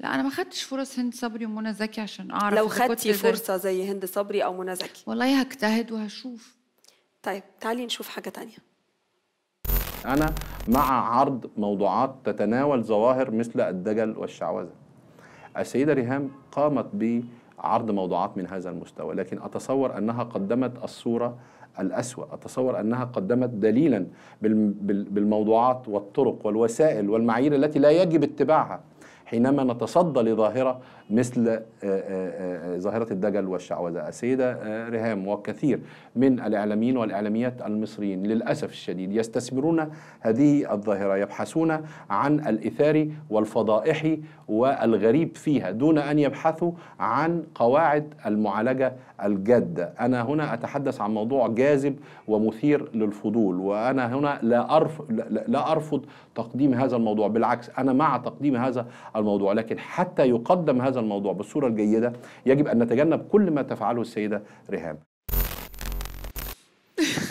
لا انا ما خدتش فرص هند صبري ومنى زكي عشان اعرف لو خدتي فرصه زي هند صبري او منى زكي والله هجتهد وهشوف طيب تعالي نشوف حاجه تانية انا مع عرض موضوعات تتناول ظواهر مثل الدجل والشعوذه السيده ريهام قامت ب عرض موضوعات من هذا المستوى لكن أتصور أنها قدمت الصورة الأسوأ أتصور أنها قدمت دليلا بالموضوعات والطرق والوسائل والمعايير التي لا يجب اتباعها حينما نتصدى لظاهرة مثل آه، آه، آه، ظاهرة الدجل والشعوذة السيدة ريهام وكثير من الإعلاميين والإعلاميات المصريين للأسف الشديد يستثمرون هذه الظاهرة يبحثون عن الإثاري والفضائحي والغريب فيها دون أن يبحثوا عن قواعد المعالجة الجادة أنا هنا أتحدث عن موضوع جاذب ومثير للفضول وأنا هنا لا لا أرفض تقديم هذا الموضوع بالعكس أنا مع تقديم هذا الموضوع لكن حتى يقدم هذا الموضوع بالصورة الجيدة يجب أن نتجنب كل ما تفعله السيدة رهام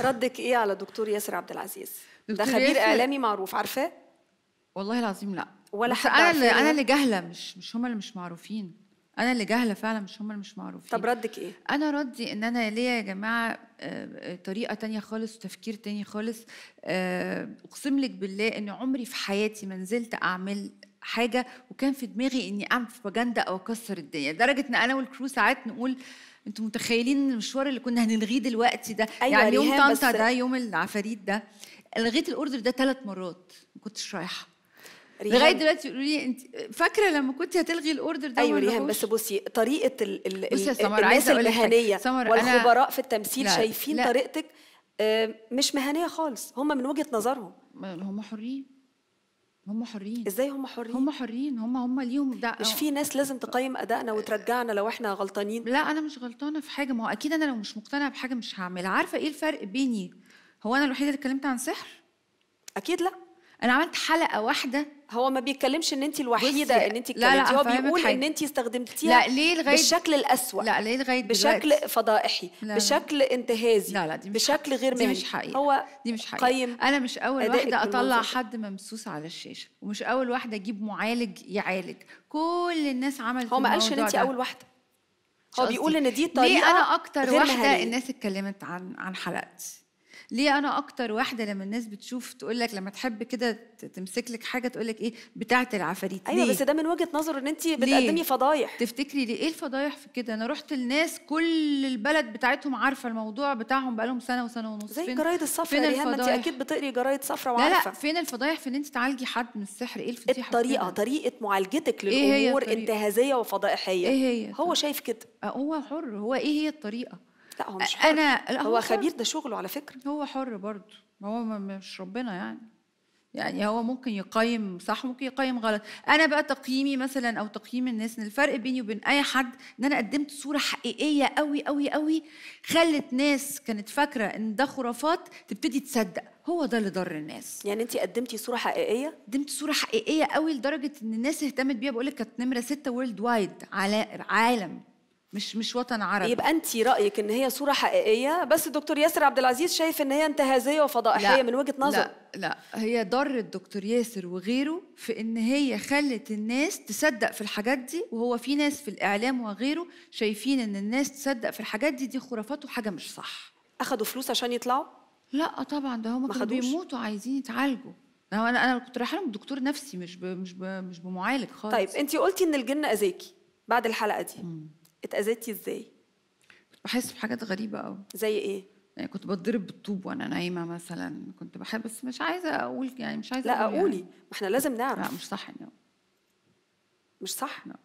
ردك ايه على دكتور ياسر عبد العزيز ده خبير ياسر... اعلامي معروف عارفاه والله العظيم لا ولا حد انا اللي انا اللي جاهله مش مش هم اللي مش معروفين انا اللي جاهله فعلا مش هم اللي مش معروفين طب ردك ايه انا ردي ان انا ليا يا جماعه آه، آه، طريقه تانية خالص وتفكير تاني خالص آه، اقسم لك بالله ان عمري في حياتي ما نزلت اعمل حاجه وكان في دماغي اني اعمل بروباجندا او اكسر الدنيا لدرجه ان انا والكرو ساعات نقول انتوا متخيلين المشوار اللي كنا هنلغيه دلوقتي ده أيوة يعني يوم طنطا ده يوم العفاريت ده لغيت الاوردر ده ثلاث مرات ما كنتش رايحه لغايه دلوقتي يقولوا لي انت فاكره لما كنت هتلغي الاوردر ده ايوه ريهام بس بصي طريقه ال ال بصي يا سمر الناس المهنيه والخبراء في التمثيل لا شايفين لا طريقتك آه، مش مهنيه خالص هم من وجهه نظرهم هم حرين هم حرين ازاي هم حرين هم حرين هم هم ليهم ده مش في ناس لازم تقيم ادائنا وترجعنا لو احنا غلطانين لا انا مش غلطانه في حاجه ما هو اكيد انا لو مش مقتنعه بحاجه مش هعملها عارفه ايه الفرق بيني هو انا الوحيده اللي اتكلمت عن سحر اكيد لا انا عملت حلقه واحده هو ما بيتكلمش ان انت الوحيده ان انت لا لا هو بيقول حاجة. ان انت استخدمتيها لا ليه لغايه بالشكل الاسوأ لا ليه لغايه بشكل فضائحي لا بشكل انتهازي لا لا دي مش بشكل غير مهني دي مش حقيقه هو دي مش حقيقه قيم انا مش اول واحده اطلع حد ممسوس على الشاشه ومش اول واحده اجيب معالج يعالج كل الناس عملت هو ما قالش ان انت اول واحده هو بيقول ان دي طريقه ليه انا اكتر واحده الناس اتكلمت عن عن حلقتي ليه انا اكتر واحده لما الناس بتشوف تقول لك لما تحب كده تمسك لك حاجه تقول لك ايه بتاعه العفاريت ايوه ليه؟ بس ده من وجهه نظر ان انت بتقدمي فضايح تفتكري ليه ايه الفضايح في كده انا رحت لناس كل البلد بتاعتهم عارفه الموضوع بتاعهم بقالهم سنه وسنه ونص زي الجرايد الصفراء فين الفضايح؟ انت اكيد بتقري جرايد صفراء وعارفه لا لا فين الفضايح في ان انت تعالجي حد من السحر ايه الفضيحه الطريقه طريقه معالجتك إيه للامور إيه انتهازيه وفضائحيه ايه هي هو شايف كده أه، هو حر هو ايه هي الطريقه لا هو مش حر. انا لا هو, هو خبير ده شغله على فكره هو حر برضه هو مش ربنا يعني يعني هو ممكن يقيم صح ممكن يقيم غلط انا بقى تقييمي مثلا او تقييم الناس ان الفرق بيني وبين اي حد ان انا قدمت صوره حقيقيه قوي قوي قوي خلت ناس كانت فاكره ان ده خرافات تبتدي تصدق هو ده اللي ضر الناس يعني انت قدمتي صوره حقيقيه قدمت صوره حقيقيه قوي لدرجه ان الناس اهتمت بيها بقول لك كانت نمره 6 وورلد وايد على عالم مش مش وطن عربي يبقى انت رايك ان هي صوره حقيقيه بس الدكتور ياسر عبد العزيز شايف ان هي انتهازيه وفضائحيه لا من وجهه نظر لا لا هي ضر الدكتور ياسر وغيره في ان هي خلت الناس تصدق في الحاجات دي وهو في ناس في الاعلام وغيره شايفين ان الناس تصدق في الحاجات دي دي خرافات وحاجه مش صح اخدوا فلوس عشان يطلعوا لا طبعا ده هم كانوا بيموتوا عايزين يتعالجوا انا انا كنت رايحه لهم دكتور نفسي مش ب... مش مش بمعالج خالص طيب انت قلتي ان الجن اذاكي بعد الحلقه دي م. اتأذيتي ازاي؟ كنت بحس بحاجات غريبة قوي زي ايه؟ يعني كنت بتضرب بالطوب وانا نايمة مثلا كنت بحب بس مش عايزة اقول يعني مش عايزة لا قولي يعني. ما احنا لازم نعرف لا مش صح يعني. مش صح؟ لا.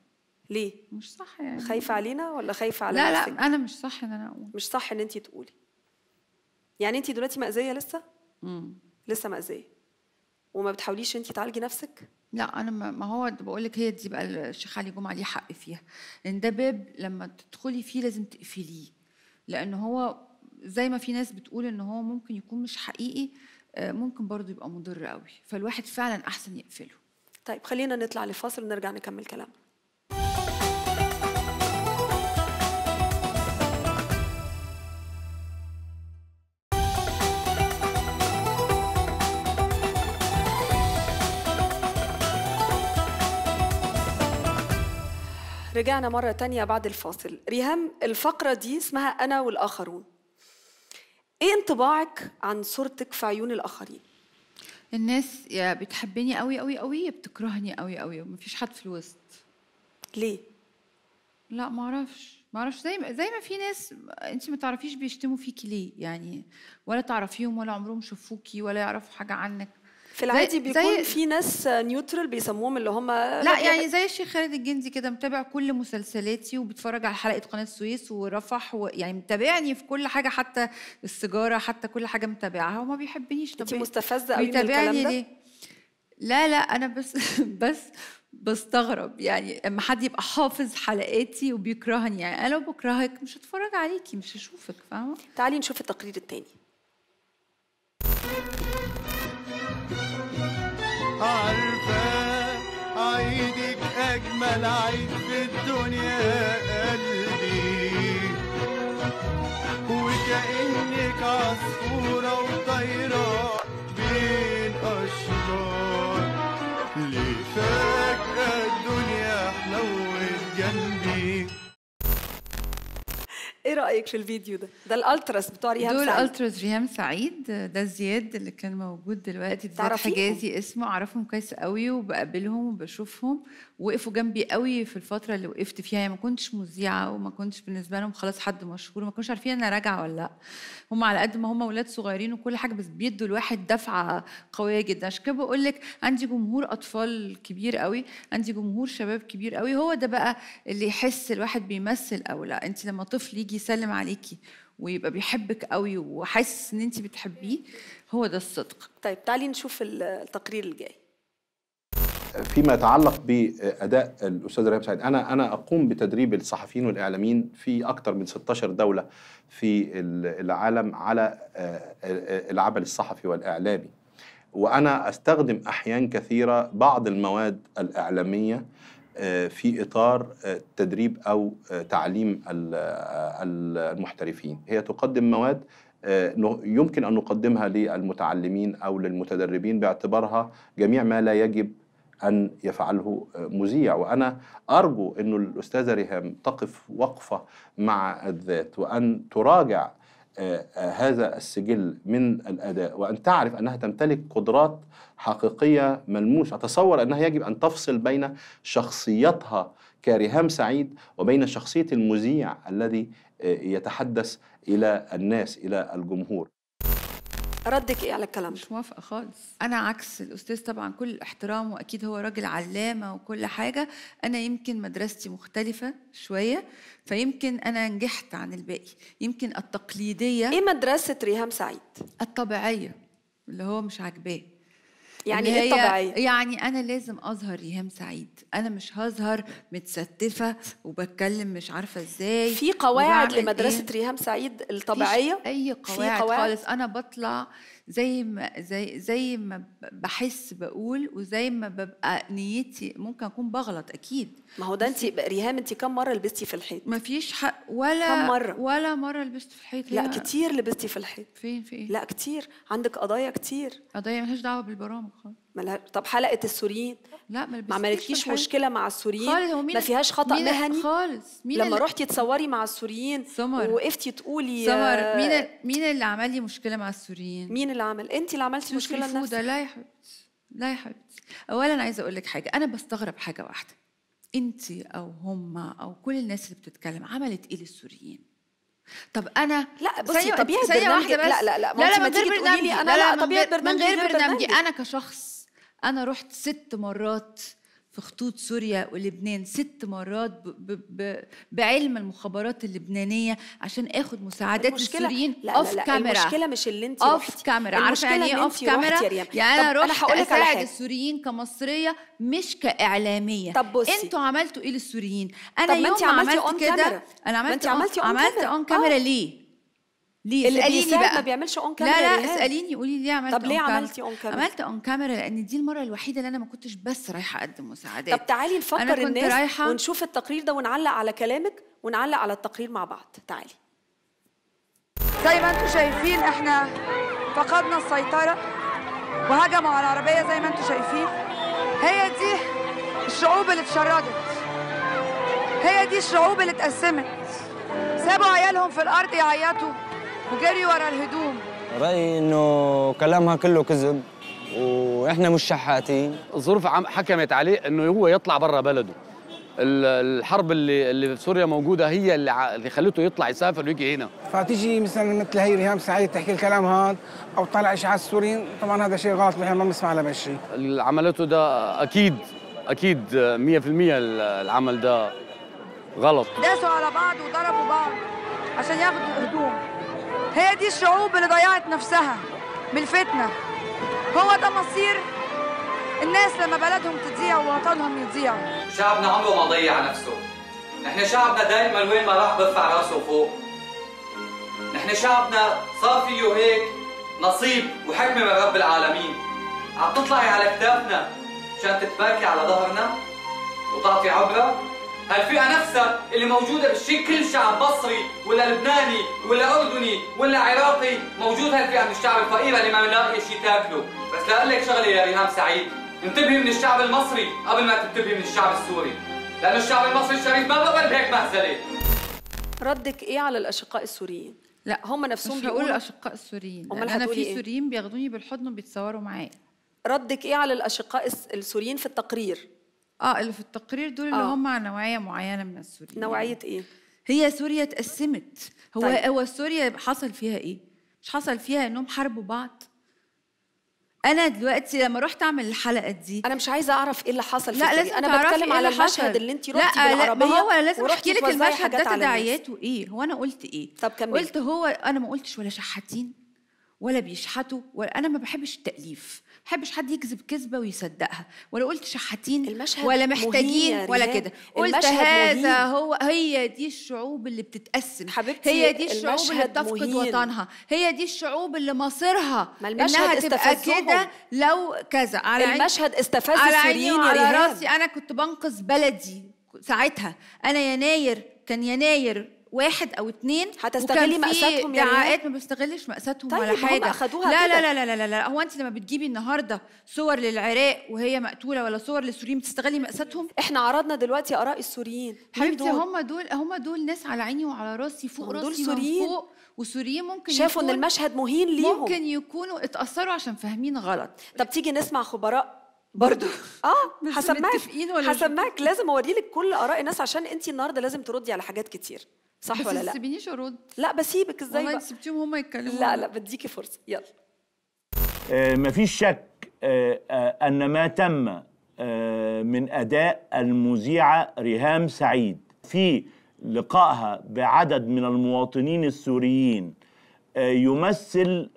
ليه؟ مش صح يعني خايفة علينا ولا خايفة على لا لا أنا مش صح إن أنا أقول مش صح إن أنت تقولي يعني أنت دلوقتي مأذية لسه؟ امم لسه مأذية وما بتحاوليش انت تعالجي نفسك لا انا ما هو بقول لك هي دي بقى الشيخ علي جمعه ليه حق فيها لان ده باب لما تدخلي فيه لازم تقفليه لان هو زي ما في ناس بتقول ان هو ممكن يكون مش حقيقي آه، ممكن برضه يبقى مضر قوي فالواحد فعلا احسن يقفله طيب خلينا نطلع لفاصل ونرجع نكمل كلامنا رجعنا مرة تانية بعد الفاصل ريهام الفقرة دي اسمها أنا والآخرون إيه انطباعك عن صورتك في عيون الآخرين؟ الناس يا بتحبني قوي قوي قوي يا بتكرهني قوي قوي ومفيش حد في الوسط ليه؟ لا معرفش معرفش زي ما زي ما في ناس انت ما تعرفيش بيشتموا فيكي ليه يعني ولا تعرفيهم ولا عمرهم شافوكي ولا يعرفوا حاجه عنك في العادي بيكون زي في ناس نيوترال بيسموهم اللي هم لا يعني زي الشيخ خالد الجندي كده متابع كل مسلسلاتي وبيتفرج على حلقه قناه السويس ورفح ويعني متابعني في كل حاجه حتى السيجاره حتى كل حاجه متابعها وما بيحبنيش طب انت مستفزه قوي من الكلام ده ليه؟ لا لا انا بس بس بستغرب يعني اما حد يبقى حافظ حلقاتي وبيكرهني يعني انا لو بكرهك مش هتفرج عليكي مش هشوفك فاهمه تعالي نشوف التقرير التاني عارفة عيدك أجمل عيد في الدنيا قلبي وكأنك عصفورة وطايرة بين أشجار لفجأة ايه رايك في الفيديو ده ده الالترس بتوع ريهام سعيد دول الالترس ريهام سعيد ده زياد اللي كان موجود دلوقتي ده حجازي اسمه اعرفهم كويس قوي وبقابلهم وبشوفهم وقفوا جنبي قوي في الفتره اللي وقفت فيها يعني ما كنتش مذيعه وما كنتش بالنسبه لهم خلاص حد مشهور ما كنتش عارفين انا راجعه ولا لا هم على قد ما هم أولاد صغيرين وكل حاجه بس بيدوا الواحد دفعه قويه جدا عشان كده بقول لك عندي جمهور اطفال كبير قوي عندي جمهور شباب كبير قوي هو ده بقى اللي يحس الواحد بيمثل او لا انت لما طفل يجي يسلم عليكي ويبقى بيحبك قوي وحاسس ان انت بتحبيه هو ده الصدق طيب تعالي نشوف التقرير الجاي فيما يتعلق باداء الاستاذ ريهام سعيد انا انا اقوم بتدريب الصحفيين والاعلاميين في اكثر من 16 دوله في العالم على آه، آه، العمل الصحفي والاعلامي وانا استخدم احيان كثيره بعض المواد الاعلاميه آه، في اطار تدريب او تعليم المحترفين هي تقدم مواد يمكن ان نقدمها للمتعلمين او للمتدربين باعتبارها جميع ما لا يجب أن يفعله آه، مذيع وأنا أرجو أن الأستاذة ريهام تقف وقفة مع الذات وأن تراجع آه، آه، هذا السجل من الأداء وأن تعرف أنها تمتلك قدرات حقيقية ملموسة أتصور أنها يجب أن تفصل بين شخصيتها كريهام سعيد وبين شخصية المذيع الذي يتحدث إلى الناس إلى الجمهور ردك ايه على الكلام مش موافقه خالص انا عكس الاستاذ طبعا كل الاحترام واكيد هو راجل علامه وكل حاجه انا يمكن مدرستي مختلفه شويه فيمكن انا نجحت عن الباقي يمكن التقليديه ايه مدرسه ريهام سعيد الطبيعيه اللي هو مش عاجباه يعني إيه هي الطبيعي يعني انا لازم اظهر ريهام سعيد انا مش هظهر متستفه وبتكلم مش عارفه ازاي في قواعد لمدرسه إيه؟ ريهام سعيد الطبيعيه اي قواعد, قواعد خالص انا بطلع زي ما زي زي ما بحس بقول وزي ما ببقى نيتي ممكن اكون بغلط اكيد ما هو ده انت ريهام انت كم مره لبستي في الحيط ما فيش حق ولا كم مرة؟ ولا مره لبست في الحيط لا كتير لبستي في الحيط فين في ايه لا كتير عندك قضايا كتير قضايا ملهاش دعوه بالبرامج خالص طب حلقه السوريين لا ما, ما مشكله مع السوريين ما فيهاش خطا مين مهني خالص مين لما رحتي تصوري مع السوريين سمر ووقفتي تقولي سمر آه، مين مين اللي عمل لي مشكله مع السوريين مين اللي عمل انت اللي عملتي مشكله لنفسك لا يا حبيبتي لا يا حبيبتي اولا عايزه اقول لك حاجه انا بستغرب حاجه واحده انت او هما او كل الناس اللي بتتكلم عملت ايه للسوريين طب انا لا بصي طبيعي برنامجي لا لا لا لا لا من غير برنامجي انا لا, لا, لا من غير برنامجي انا كشخص أنا رحت ست مرات في خطوط سوريا ولبنان ست مرات ب ب ب بعلم المخابرات اللبنانيه عشان اخد مساعدات السوريين اوف كاميرا المشكله مش اللي انت اوف كاميرا عارفه يعني ايه اوف كاميرا يعني انا رحت أنا اساعد السوريين كمصريه مش كاعلاميه طب بصي انتوا عملتوا ايه للسوريين انا طب يوم ما انت عملتي اون كاميرا انا عملت انت عملتي اون كاميرا عملت اون آه. كاميرا ليه ليه اللي بقى ما بيعملش اون كاميرا لا لا اساليني قولي ليه عملت طب ليه عملتي اون كاميرا عملت اون كاميرا لان دي المره الوحيده اللي انا ما كنتش بس رايحه اقدم مساعدات طب تعالي نفكر الناس رايحة ونشوف التقرير ده ونعلق على كلامك ونعلق على التقرير مع بعض تعالي زي ما انتم شايفين احنا فقدنا السيطره وهجموا على العربيه زي ما انتم شايفين هي دي الشعوب اللي اتشردت هي دي الشعوب اللي اتقسمت سابوا عيالهم في الارض يعيطوا وجري ورا الهدوم رأيي إنه كلامها كله كذب وإحنا مش شحاتين الظروف حكمت عليه إنه هو يطلع برا بلده الحرب اللي اللي في سوريا موجوده هي اللي, اللي خلته يطلع يسافر ويجي هنا فتيجي مثلا مثل هي ريهام سعيد تحكي الكلام هذا او طلع على السوريين طبعا هذا شيء غلط نحن ما بنسمع له بهالشيء اللي عملته ده اكيد اكيد 100% العمل ده غلط داسوا على بعض وضربوا بعض عشان ياخذوا الهدوم هي دي الشعوب اللي ضيعت نفسها من الفتنة هو ده مصير الناس لما بلدهم تضيع ووطنهم يضيع شعبنا عمره ما ضيع نفسه نحن شعبنا دايما وين ما راح برفع راسه فوق نحن شعبنا صار فيه هيك نصيب وحكمة من رب العالمين عم تطلعي على كتافنا مشان تتباكي على ظهرنا وتعطي عبرة الفئة نفسها اللي موجودة بالشيء كل شعب مصري ولا لبناني ولا أردني ولا عراقي موجود هالفئة من الشعب الفقير اللي ما بنلاقي شيء تاكله بس لأقول لك شغلة يا ريهام سعيد انتبهي من الشعب المصري قبل ما تنتبهي من الشعب السوري لأنه الشعب المصري الشريف ما بقبل هيك مهزلة ردك إيه على الأشقاء السوريين؟ لا هم نفسهم مش بيقولوا الأشقاء السوريين هم أنا في إيه؟ سوريين بياخذوني بالحضن وبيتصوروا معي ردك إيه على الأشقاء السوريين في التقرير؟ اه اللي في التقرير دول اللي آه. هم نوعيه معينه من السوريين نوعيه ايه هي سوريا اتقسمت هو طيب. هو سوريا حصل فيها ايه مش حصل فيها انهم حاربوا بعض انا دلوقتي لما رحت اعمل الحلقه دي انا مش عايزه اعرف ايه اللي حصل لا لازم انا بتكلم إيه على المشهد اللي انت رحتي لا بالعربيه لا هو لازم احكي لك المشهد ده تداعياته ايه هو انا قلت ايه طب كمل قلت هو انا ما قلتش ولا شحاتين ولا بيشحتوا ولا انا ما بحبش التاليف حبش حد يكذب كذبه ويصدقها ولا قلت شحاتين ولا محتاجين ولا كده قلت هذا مهين. هو هي دي الشعوب اللي بتتقسم حبيبتي هي دي الشعوب اللي بتفقد وطنها هي دي الشعوب اللي مصيرها انها تبقى كده لو كذا على المشهد استفز على عيني على راسي انا كنت بنقذ بلدي ساعتها انا يناير كان يناير واحد او اثنين هتستغلي مأساتهم يعني دعايات ما بستغلش مأساتهم طيب ولا حاجه أخدوها لا, لا لا لا لا لا هو انت لما بتجيبي النهارده صور للعراق وهي مقتوله ولا صور للسوريين بتستغلي مأساتهم احنا عرضنا دلوقتي اراء السوريين حبيبتي هم دول هم دول ناس على عيني وعلى راسي فوق راسي دول سوريين فوق وسوريين ممكن شافوا ان المشهد مهين ليهم ممكن يكونوا اتاثروا عشان فاهمين غلط طب تيجي نسمع خبراء برضو اه هسمعك هسمعك لازم اوريلك كل اراء الناس عشان انت النهارده لازم تردي على حاجات كتير صح ولا لا بس تسيبينيش ارد لا بسيبك ازاي والله سبتيهم هم يتكلموا لا لا بديكي فرصه يلا آه، مفيش شك آه، آه، ان ما تم من اداء المذيعه ريهام سعيد في لقائها بعدد من المواطنين السوريين يمثل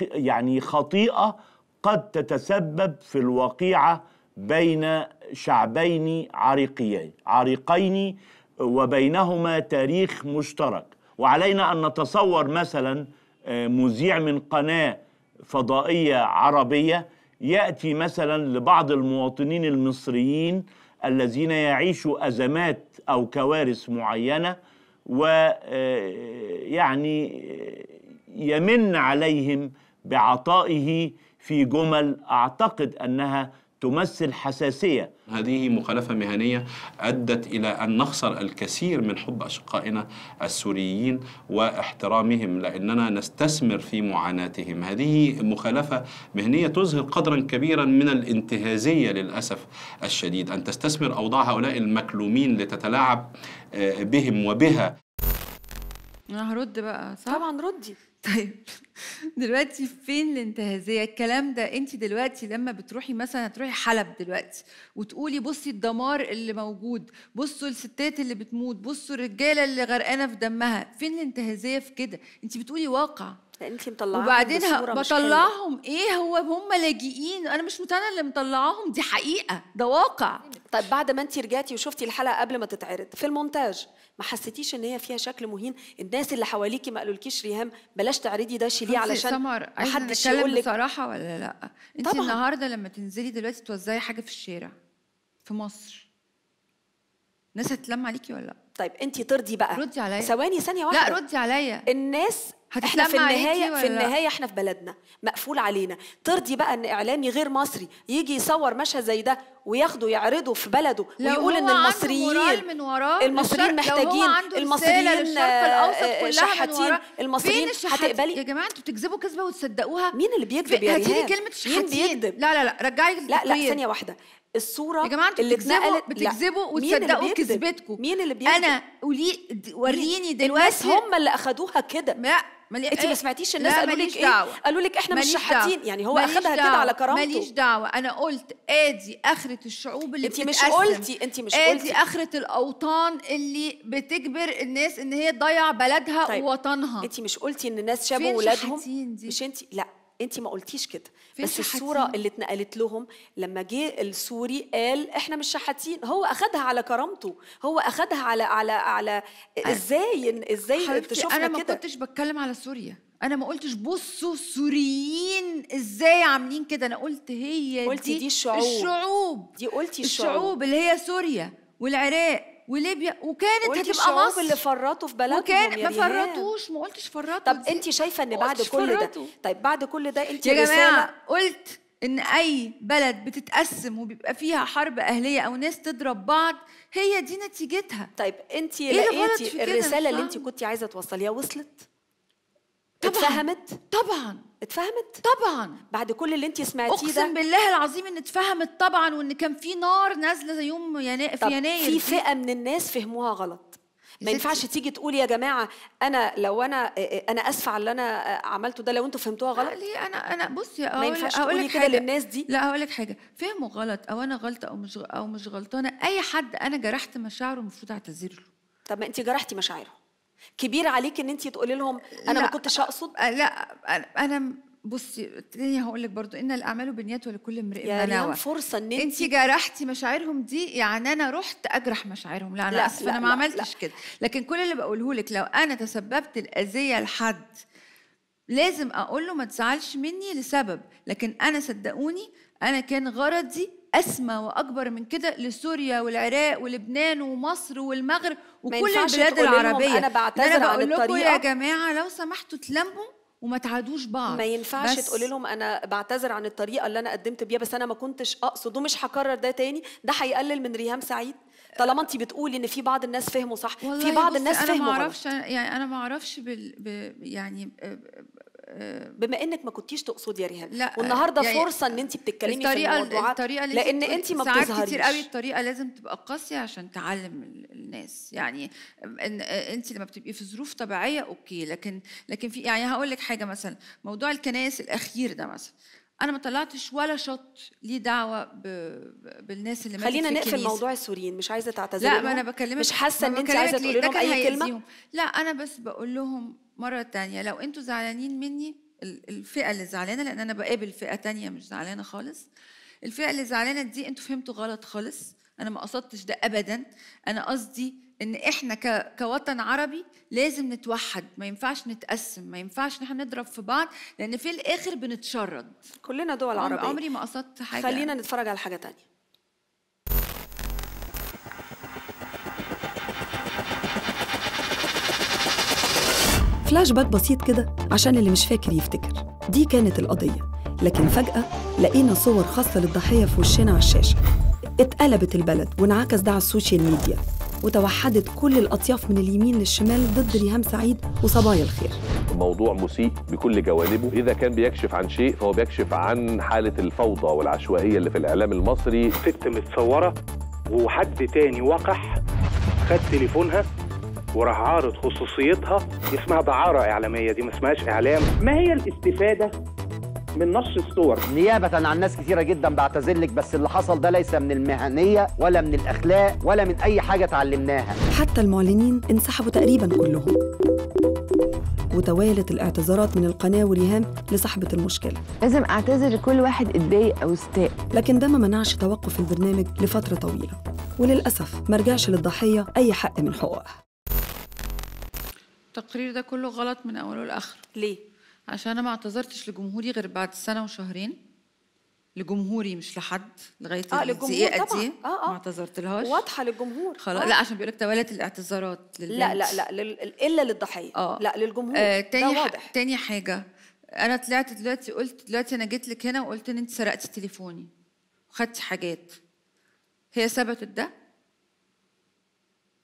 يعني خطيئه قد تتسبب في الوقيعه بين شعبين عريقيين عريقين وبينهما تاريخ مشترك وعلينا أن نتصور مثلا آه، مذيع من قناة فضائية عربية يأتي مثلا لبعض المواطنين المصريين الذين يعيشوا أزمات أو كوارث معينة ويعني آه، آه، يمن عليهم بعطائه في جمل أعتقد أنها تمثل حساسية هذه مخالفة مهنية أدت إلى أن نخسر الكثير من حب أشقائنا السوريين واحترامهم لأننا نستثمر في معاناتهم هذه مخالفة مهنية تظهر قدرا كبيرا من الانتهازية للأسف الشديد أن تستثمر أوضاع هؤلاء المكلومين لتتلاعب آه، بهم وبها انا هرد بقى صح طبعا ردي طيب دلوقتي فين الانتهازيه الكلام ده انت دلوقتي لما بتروحي مثلا هتروحي حلب دلوقتي وتقولي بصي الدمار اللي موجود بصوا الستات اللي بتموت بصوا الرجاله اللي غرقانه في دمها فين الانتهازيه في كده انت بتقولي واقع لان انت مطلعاهم وبعدين بطلعهم ايه هو هم لاجئين انا مش متانا اللي مطلعاهم دي حقيقه ده واقع طيب بعد ما انت رجعتي وشفتي الحلقه قبل ما تتعرض في المونتاج ما حسيتيش ان هي فيها شكل مهين الناس اللي حواليكي ما قالولكيش ريهام بلاش تعرضي ده شيليه علشان سمر محدش يقول لك بصراحه ولا لا انت طبعًا. النهارده لما تنزلي دلوقتي توزعي حاجه في الشارع في مصر الناس هتتلم عليكي ولا لا طيب انت ترضي بقى ردي عليا ثواني ثانيه واحده لا ردي عليا الناس احنا في النهايه في النهايه احنا في بلدنا مقفول علينا ترضي بقى ان اعلامي غير مصري يجي يصور مشهد زي ده وياخده يعرضه في بلده ويقول ان المصريين من وراه المصريين محتاجين المصريين آه، آه، شحاتين المصريين هتقبلي يا جماعه انتوا بتكذبوا كذبه وتصدقوها مين اللي بيكذب يا ريهام مين بيكذب لا لا لا رجعي لا لا ثانيه واحده الصوره يا جماعه اللي بتكذبوا بتكذبوا وتصدقوا كذبتكم مين اللي بيكذب انا قولي وريني دلوقتي الناس هم اللي اخدوها كده لا مالي... انت ما إيه؟ سمعتيش الناس قالوا لك ايه قالوا لك احنا مش شحاتين يعني هو اخدها كده على كرامته ماليش دعوه انا قلت ادي اخره الشعوب اللي انت مش قلتي انت مش قلتي ادي اخره الاوطان اللي بتجبر الناس ان هي تضيع بلدها طيب. ووطنها انت مش قلتي ان الناس شابوا ولادهم مش انت لا انت ما قلتيش كده بس الصوره اللي اتنقلت لهم لما جه السوري قال احنا مش شحاتين هو اخذها على كرامته هو اخذها على على على ازاي ازاي اكتشفنا انا ما كنتش بتكلم على سوريا انا ما قلتش بصوا السوريين ازاي عاملين كده انا قلت هي قلتي دي, دي الشعوب الشعوب دي قلتي الشعوب الشعوب اللي هي سوريا والعراق وليبيا وكانت هتبقى مصر اللي فرطوا في بلدهم وكان ما يعني، فرطوش ما قلتش فرطوا طب انت شايفه ان بعد كل ده طيب بعد كل ده انت يا جماعه قلت ان اي بلد بتتقسم وبيبقى فيها حرب اهليه او ناس تضرب بعض هي دي نتيجتها طيب انت إيه لقيتي الرساله اللي انت كنت عايزه توصليها وصلت طبعا اتفهمت طبعا اتفهمت طبعا بعد كل اللي انت سمعتيه ده اقسم بالله العظيم ان اتفهمت طبعا وان كان في نار نازله يوم ينا... في يناير في فئه من الناس فهموها غلط ما ينفعش تيجي تقول يا جماعه انا لو انا انا اسفه على اللي انا عملته ده لو انتوا فهمتوها غلط ليه انا انا بصي ما ينفعش تقولي كده للناس دي لا هقول لك حاجه فهموا غلط او انا غلطه او مش او مش غلطانه اي حد انا جرحت مشاعره المفروض اعتذر له طب ما انت جرحتي مشاعره كبير عليك ان انت تقولي لهم انا ما كنتش اقصد آه، لا انا بصي تاني هقول لك برضو ان الاعمال بنيات ولكل امرئ ما نوى فرصه ان انت انت جرحتي مشاعرهم دي يعني انا رحت اجرح مشاعرهم لا انا لا لا انا ما عملتش كده لكن كل اللي بقوله لك لو انا تسببت الاذيه لحد لازم اقول له ما تزعلش مني لسبب لكن انا صدقوني انا كان غرضي اسمى واكبر من كده لسوريا والعراق ولبنان ومصر والمغرب وكل البلاد العربيه انا بعتذر أنا عن الطريقه يا جماعه لو سمحتوا تلموا وما تعادوش بعض ما ينفعش تقولي لهم انا بعتذر عن الطريقه اللي انا قدمت بيها بس انا ما كنتش اقصد ومش هكرر ده تاني ده هيقلل من ريهام سعيد طالما انت بتقولي ان في بعض الناس فهموا صح في بعض الناس فهموا انا ما اعرفش يعني انا ما اعرفش بال... ب... يعني آه، بما انك ما كنتيش تقصدي يا ريهام لا والنهارده يعني فرصه ان انت بتتكلمي الطريقة في الموضوع الطريقه اللي لان انت ما بتظهريش كتير قوي الطريقه لازم تبقى قاسيه عشان تعلم الناس يعني إن انت لما بتبقي في ظروف طبيعيه اوكي لكن لكن في يعني هقول لك حاجه مثلا موضوع الكنائس الاخير ده مثلا انا ما طلعتش ولا شط ليه دعوه ب... بالناس اللي خلينا نقفل موضوع السوريين مش عايزه تعتذر لا ما انا بكلمك مش حاسه ان انت عايزه تقول لهم اي كلمه لا انا بس بقول لهم مرة تانية لو انتوا زعلانين مني الفئة اللي زعلانة لأن أنا بقابل فئة تانية مش زعلانة خالص الفئة اللي زعلانة دي انتوا فهمتوا غلط خالص أنا ما قصدتش ده أبدا أنا قصدي إن إحنا كوطن عربي لازم نتوحد ما ينفعش نتقسم ما ينفعش إن احنا نضرب في بعض لأن في الآخر بنتشرد كلنا دول عربية عمري ما قصدت حاجة خلينا نتفرج على حاجة تانية فلاش باك بسيط كده عشان اللي مش فاكر يفتكر دي كانت القضية لكن فجأة لقينا صور خاصة للضحية في وشنا على الشاشة اتقلبت البلد وانعكس ده على السوشيال ميديا وتوحدت كل الأطياف من اليمين للشمال ضد ريهام سعيد وصبايا الخير موضوع مسيء بكل جوانبه إذا كان بيكشف عن شيء فهو بيكشف عن حالة الفوضى والعشوائية اللي في الإعلام المصري ست متصورة وحد تاني وقح خد تليفونها وراح عارض خصوصيتها اسمها دعاره اعلاميه دي ما اسمهاش اعلام ما هي الاستفاده من نشر الصور نيابة عن ناس كثيرة جدا بعتذرلك بس اللي حصل ده ليس من المهنية ولا من الأخلاق ولا من أي حاجة اتعلمناها حتى المعلنين انسحبوا تقريبا كلهم وتوالت الاعتذارات من القناة وريهام لصاحبة المشكلة لازم اعتذر لكل واحد اتضايق أو استاء لكن ده ما منعش توقف البرنامج لفترة طويلة وللأسف مرجعش للضحية أي حق من حقوقها التقرير ده كله غلط من اوله لاخره ليه عشان انا ما اعتذرتش لجمهوري غير بعد سنه وشهرين لجمهوري مش لحد لغايه آه الدقيقه طبعا. دي آه آه. ما اعتذرتلهاش واضحه للجمهور خلاص آه. لا عشان بيقول لك توالت الاعتذارات للبنت. لا لا لا لل... الا للضحيه آه. لا للجمهور آه تاني ده واضح. ح... تاني حاجه انا طلعت دلوقتي قلت دلوقتي انا جيت لك هنا وقلت ان انت سرقتي تليفوني وخدتي حاجات هي ثبتت ده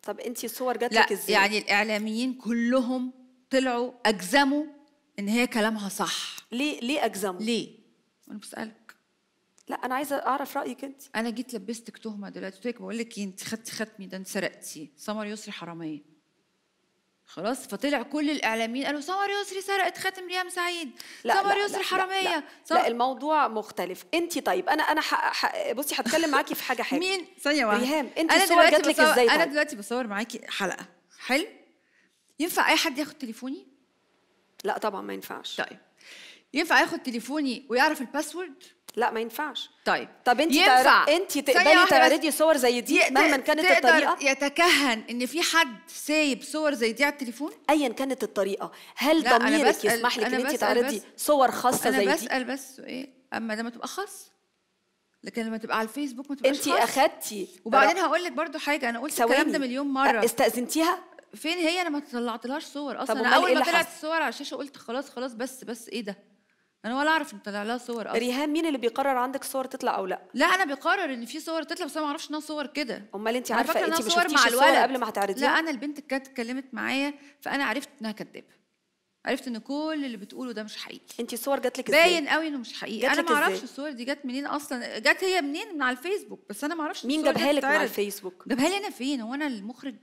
طب انت الصور جات لك ازاي؟ يعني الاعلاميين كلهم طلعوا اجزموا ان هي كلامها صح ليه ليه اجزموا؟ ليه؟ انا بسالك لا انا عايزه اعرف رايك انت انا جيت لبستك تهمه دلوقتي قلت لك بقول لك إيه، انت خدتي ختمي ده انت سرقتي سمر يسري حراميه خلاص فطلع كل الاعلاميين قالوا سمر يسري سرقت خاتم ريام سعيد لا سمر لا يسري لا حراميه لا, لا, لا الموضوع مختلف انت طيب انا انا ح... ح... بصي هتكلم معاكي في حاجه حلوه مين ثانيه واحده ريهام انت أنا الصور جات لك ازاي انا طيب؟ دلوقتي بصور معاكي حلقه حلو ينفع اي حد ياخد تليفوني لا طبعا ما ينفعش طيب ينفع ياخد تليفوني ويعرف الباسورد لا ما ينفعش طيب طب انت ينفع. تار... انت تقبلي تعرضي صور زي دي مهما كانت تقدر الطريقه يتكهن ان في حد سايب صور زي دي على التليفون ايا كانت الطريقه هل ضميرك يسمح لك ان انت تعرضي صور خاصه زي دي انا بسال بس ايه اما ده ما تبقى خاص لكن لما تبقى على الفيسبوك ما تبقاش انت اخدتي وبعدين هقول لك برده حاجه انا قلت الكلام ده مليون مره استاذنتيها فين هي انا ما طلعتلهاش صور اصلا انا إيه اول ما طلعت الصور على الشاشه قلت خلاص خلاص بس بس ايه ده انا ولا اعرف ان طلع لها صور اصلا ريهام مين اللي بيقرر عندك صور تطلع او لا لا انا بقرر ان في صور تطلع بس انا ما اعرفش انها صور كده امال انت عارفه انت صور مع الولد قبل ما هتعرضيها لا انا البنت كانت اتكلمت معايا فانا عرفت انها كدابه عرفت ان كل اللي بتقوله ده مش حقيقي انت الصور جات لك ازاي باين قوي انه مش حقيقي انا ما اعرفش الصور دي جت منين اصلا جت هي منين من على الفيسبوك بس انا ما اعرفش مين جابها لك على الفيسبوك جابها لي انا فين هو انا المخرج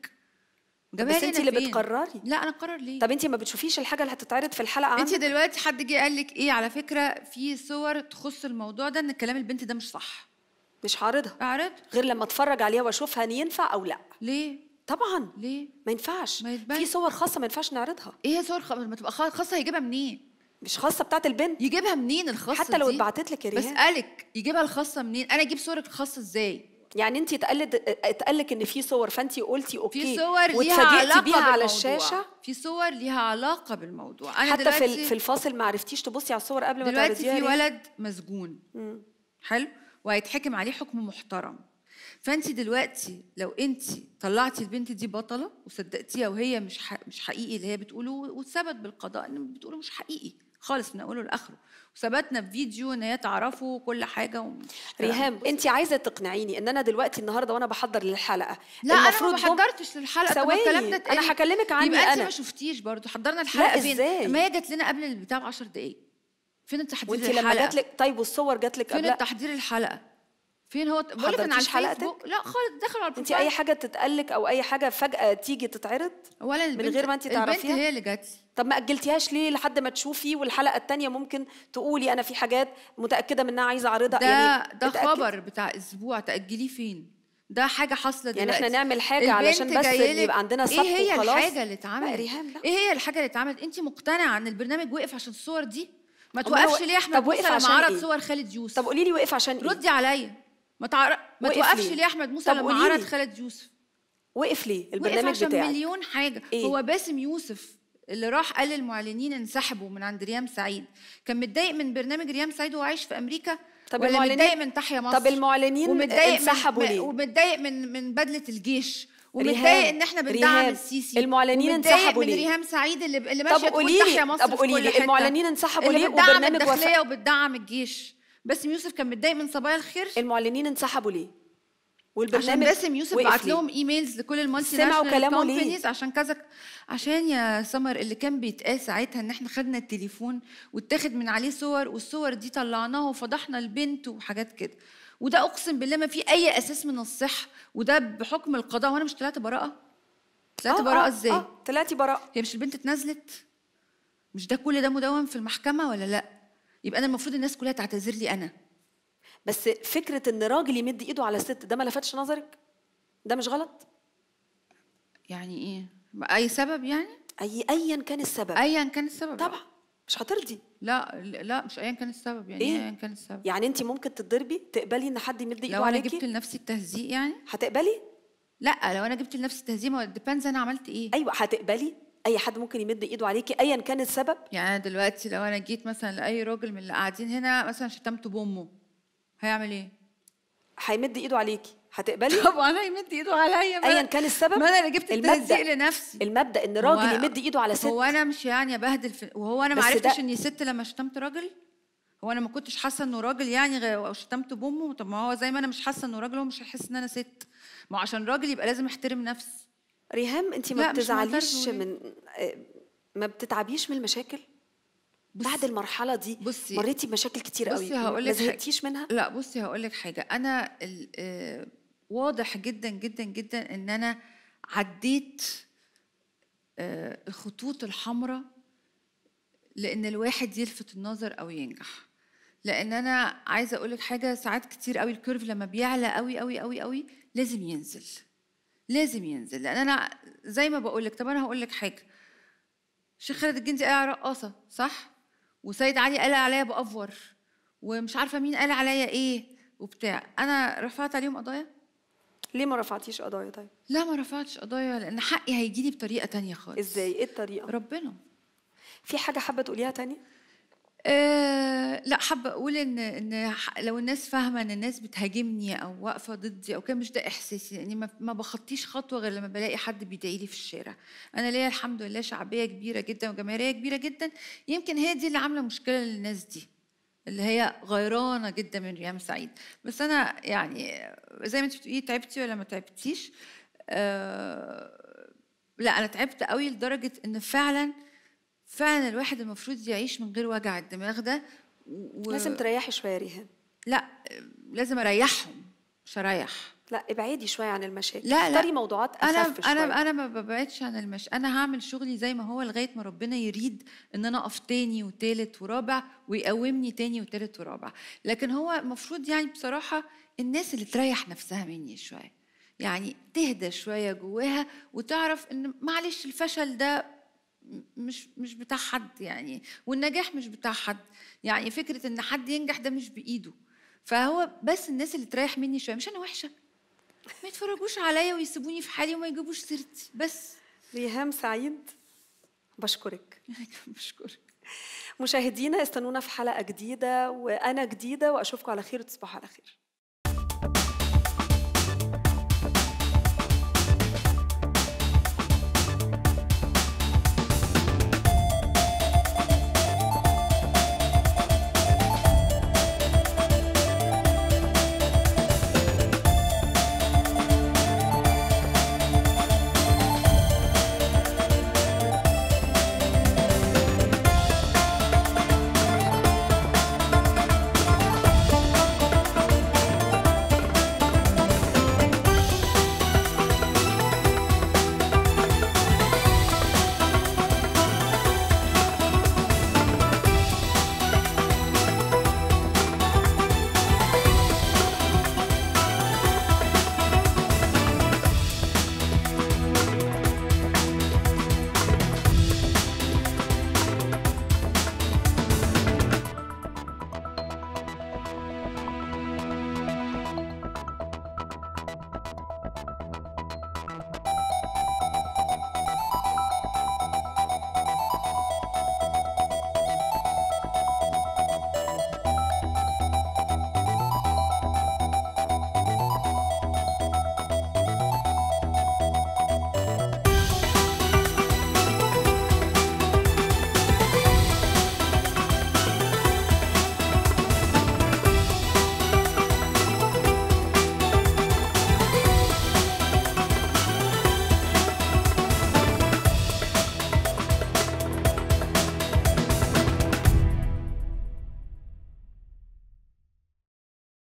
بس انت اللي بتقرري لا انا قرر ليه طب انت ما بتشوفيش الحاجه اللي هتتعرض في الحلقه انت دلوقتي حد جه قال لك ايه على فكره في صور تخص الموضوع ده ان كلام البنت ده مش صح مش هعرضها اعرض غير لما اتفرج عليها واشوفها ان ينفع او لا ليه طبعا ليه ما ينفعش ما في صور خاصه ما ينفعش نعرضها ايه هي صور خ... ما تبقى خاصه هيجيبها منين مش خاصه بتاعت البنت يجيبها منين الخاصه حتى لو اتبعتت لك يا ريهام بسالك يجيبها الخاصه منين انا اجيب صورك الخاصه ازاي يعني انت اتقلد اتقالك ان في صور فانت قلتي اوكي في صور ليها علاقه بيها بالموضوع. على الشاشه في صور ليها علاقه بالموضوع انا حتى في في الفاصل ما عرفتيش تبصي على الصور قبل ما دلوقتي في ولد مسجون حلو وهيتحكم عليه حكم محترم فانت دلوقتي لو انت طلعتي البنت دي بطله وصدقتيها وهي مش مش حقيقي اللي هي بتقوله واتثبت بالقضاء ان بتقوله مش حقيقي خالص من اوله لاخره وثبتنا بفيديو ان هي تعرفه كل حاجه و... ريهام انت عايزه تقنعيني ان انا دلوقتي النهارده وانا بحضر للحلقه لا المفروض انا ما حضرتش للحلقه ثواني الكلام انا إيه؟ هكلمك عني يبقى انا انت ما شفتيش برضه حضرنا الحلقه فين ازاي ما هي جت لنا قبل البتاع ب 10 دقائق فين التحضير الحلقه وانت لما جات لك طيب والصور جات لك قبل فين التحضير الحلقه فين هو بقولك انا على الفيسبوك لا خالص دخلوا على البروفايل انت اي حاجه تتقلك او اي حاجه فجاه تيجي تتعرض ولا البنت من غير ما انت تعرفيها البنت هي اللي جات طب ما اجلتيهاش ليه لحد ما تشوفي والحلقه الثانيه ممكن تقولي انا في حاجات متاكده منها عايزه اعرضها ده يعني ده ده خبر بتاع اسبوع تاجليه فين ده حاجه حاصله دلوقتي يعني احنا نعمل حاجه علشان بس يبقى عندنا وخلاص ايه هي وخلاص. الحاجه اللي اتعملت ايه هي الحاجه اللي اتعملت انت مقتنعه ان البرنامج وقف عشان الصور دي ما توقفش ليه احمد طب وقف عشان عرض إيه؟ صور خالد يوسف طب قولي لي وقف عشان ايه ردي عليا ما تعرف ما توقفش ليه احمد موسى لما عرض خالد يوسف وقف ليه البرنامج وقف بتاعك. مليون حاجه إيه؟ هو باسم يوسف اللي راح قال للمعلنين انسحبوا من عند ريام سعيد كان متضايق من برنامج ريام سعيد وهو عايش في امريكا طب ولا متضايق من تحيا مصر طب المعلنين ومتضايق انسحبوا ليه ومتضايق من من بدله الجيش ومتضايق ان احنا بندعم السيسي المعلنين انسحبوا ليه؟ من ريهام سعيد اللي اللي ماشيه تحيا مصر طب قولي لي المعلنين انسحبوا ليه وبرنامج وفاء بتدعم الداخليه وبتدعم الجيش باسم يوسف كان متضايق من صبايا الخير المعلنين انسحبوا ليه والبرنامج عشان باسم يوسف بعت لهم ايميلز لكل المالتي سمعوا كلامه ليه عشان كذا عشان يا سمر اللي كان بيتقال ساعتها ان احنا خدنا التليفون واتاخد من عليه صور والصور دي طلعناها وفضحنا البنت وحاجات كده وده اقسم بالله ما في اي اساس من الصحه وده بحكم القضاء وانا مش طلعت براءه طلعت آه، آه، براءه ازاي آه، طلعتي براءه هي مش البنت اتنزلت مش ده كل ده مدون في المحكمه ولا لا يبقى انا المفروض الناس كلها تعتذر لي انا بس فكره ان راجل يمد ايده على الست ده ما لفتش نظرك ده مش غلط يعني ايه اي سبب يعني اي ايا كان السبب ايا كان السبب طبعا مش هترضي لا لا مش ايا كان السبب يعني ايه ايا كان السبب يعني انت ممكن تتضربي تقبلي ان حد يمد ايده عليكي لو انا جبت لنفسي التهزيق يعني هتقبلي لا لو انا جبت لنفسي التهزيق ما انا عملت ايه ايوه هتقبلي اي حد ممكن يمد ايده عليكي ايا كان السبب يعني انا دلوقتي لو انا جيت مثلا لاي راجل من اللي قاعدين هنا مثلا شتمته بامه هيعمل ايه هيمد ايده عليكي هتقبلي طب انا هيمد ايده عليا ايا كان السبب ما انا اللي جبت التهزيق لنفسي المبدا ان راجل يمد ايده على ست هو انا مش يعني بهدل في وهو انا ما عرفتش اني ست لما شتمت راجل هو انا ما كنتش حاسه انه راجل يعني او شتمت بامه طب ما هو زي ما انا مش حاسه انه راجل هو مش هيحس ان انا ست ما عشان راجل يبقى لازم احترم نفسي ريهام انت ما بتزعليش من آه، ما بتتعبيش من المشاكل بعد المرحله دي بصي مريتي بمشاكل كتير قوي بصي هقول لك زهقتيش منها لا بصي هقول لك حاجه انا آه، واضح جدا جدا جدا ان انا عديت آه، الخطوط الحمراء لان الواحد يلفت النظر او ينجح لان انا عايزه اقول لك حاجه ساعات كتير قوي الكيرف لما بيعلى قوي قوي قوي قوي لازم ينزل لازم ينزل لان انا زي ما بقول لك طب انا هقول لك حاجه الشيخ خالد الجندي قال رقاصه صح وسيد علي قال عليا بافور ومش عارفه مين قال عليا ايه وبتاع انا رفعت عليهم قضايا ليه ما رفعتيش قضايا طيب لا ما رفعتش قضايا لان حقي هيجيلي بطريقه تانية خالص ازاي ايه الطريقه ربنا في حاجه حابه تقوليها تانية آه، لا حابه اقول ان ان لو الناس فاهمه ان الناس بتهاجمني او واقفه ضدي او كان مش ده احساسي لاني يعني ما بخطيش خطوه غير لما بلاقي حد بيدعي لي في الشارع انا ليا الحمد لله شعبيه كبيره جدا وجماهيريه كبيره جدا يمكن هي دي اللي عامله مشكله للناس دي اللي هي غيرانه جدا من ريام سعيد بس انا يعني زي ما انت بتقولي تعبتي ولا ما تعبتيش أه لا انا تعبت قوي لدرجه ان فعلا فعلا الواحد المفروض يعيش من غير وجع الدماغ ده و... لازم تريحي شويه ريهان لا لازم اريحهم مش اريح لا ابعدي شويه عن المشاكل لا اختاري موضوعات اخف انا شوية. انا انا ما ببعدش عن المش انا هعمل شغلي زي ما هو لغايه ما ربنا يريد ان انا اقف تاني وتالت ورابع ويقومني تاني وتالت ورابع لكن هو المفروض يعني بصراحه الناس اللي تريح نفسها مني شويه يعني تهدى شويه جواها وتعرف ان معلش الفشل ده مش مش بتاع حد يعني والنجاح مش بتاع حد يعني فكره ان حد ينجح ده مش بايده فهو بس الناس اللي تريح مني شويه مش انا وحشه ما يتفرجوش عليا ويسيبوني في حالي وما يجيبوش سيرتي بس ريهام سعيد بشكرك بشكرك مشاهدينا استنونا في حلقه جديده وانا جديده واشوفكم على خير وتصبحوا على خير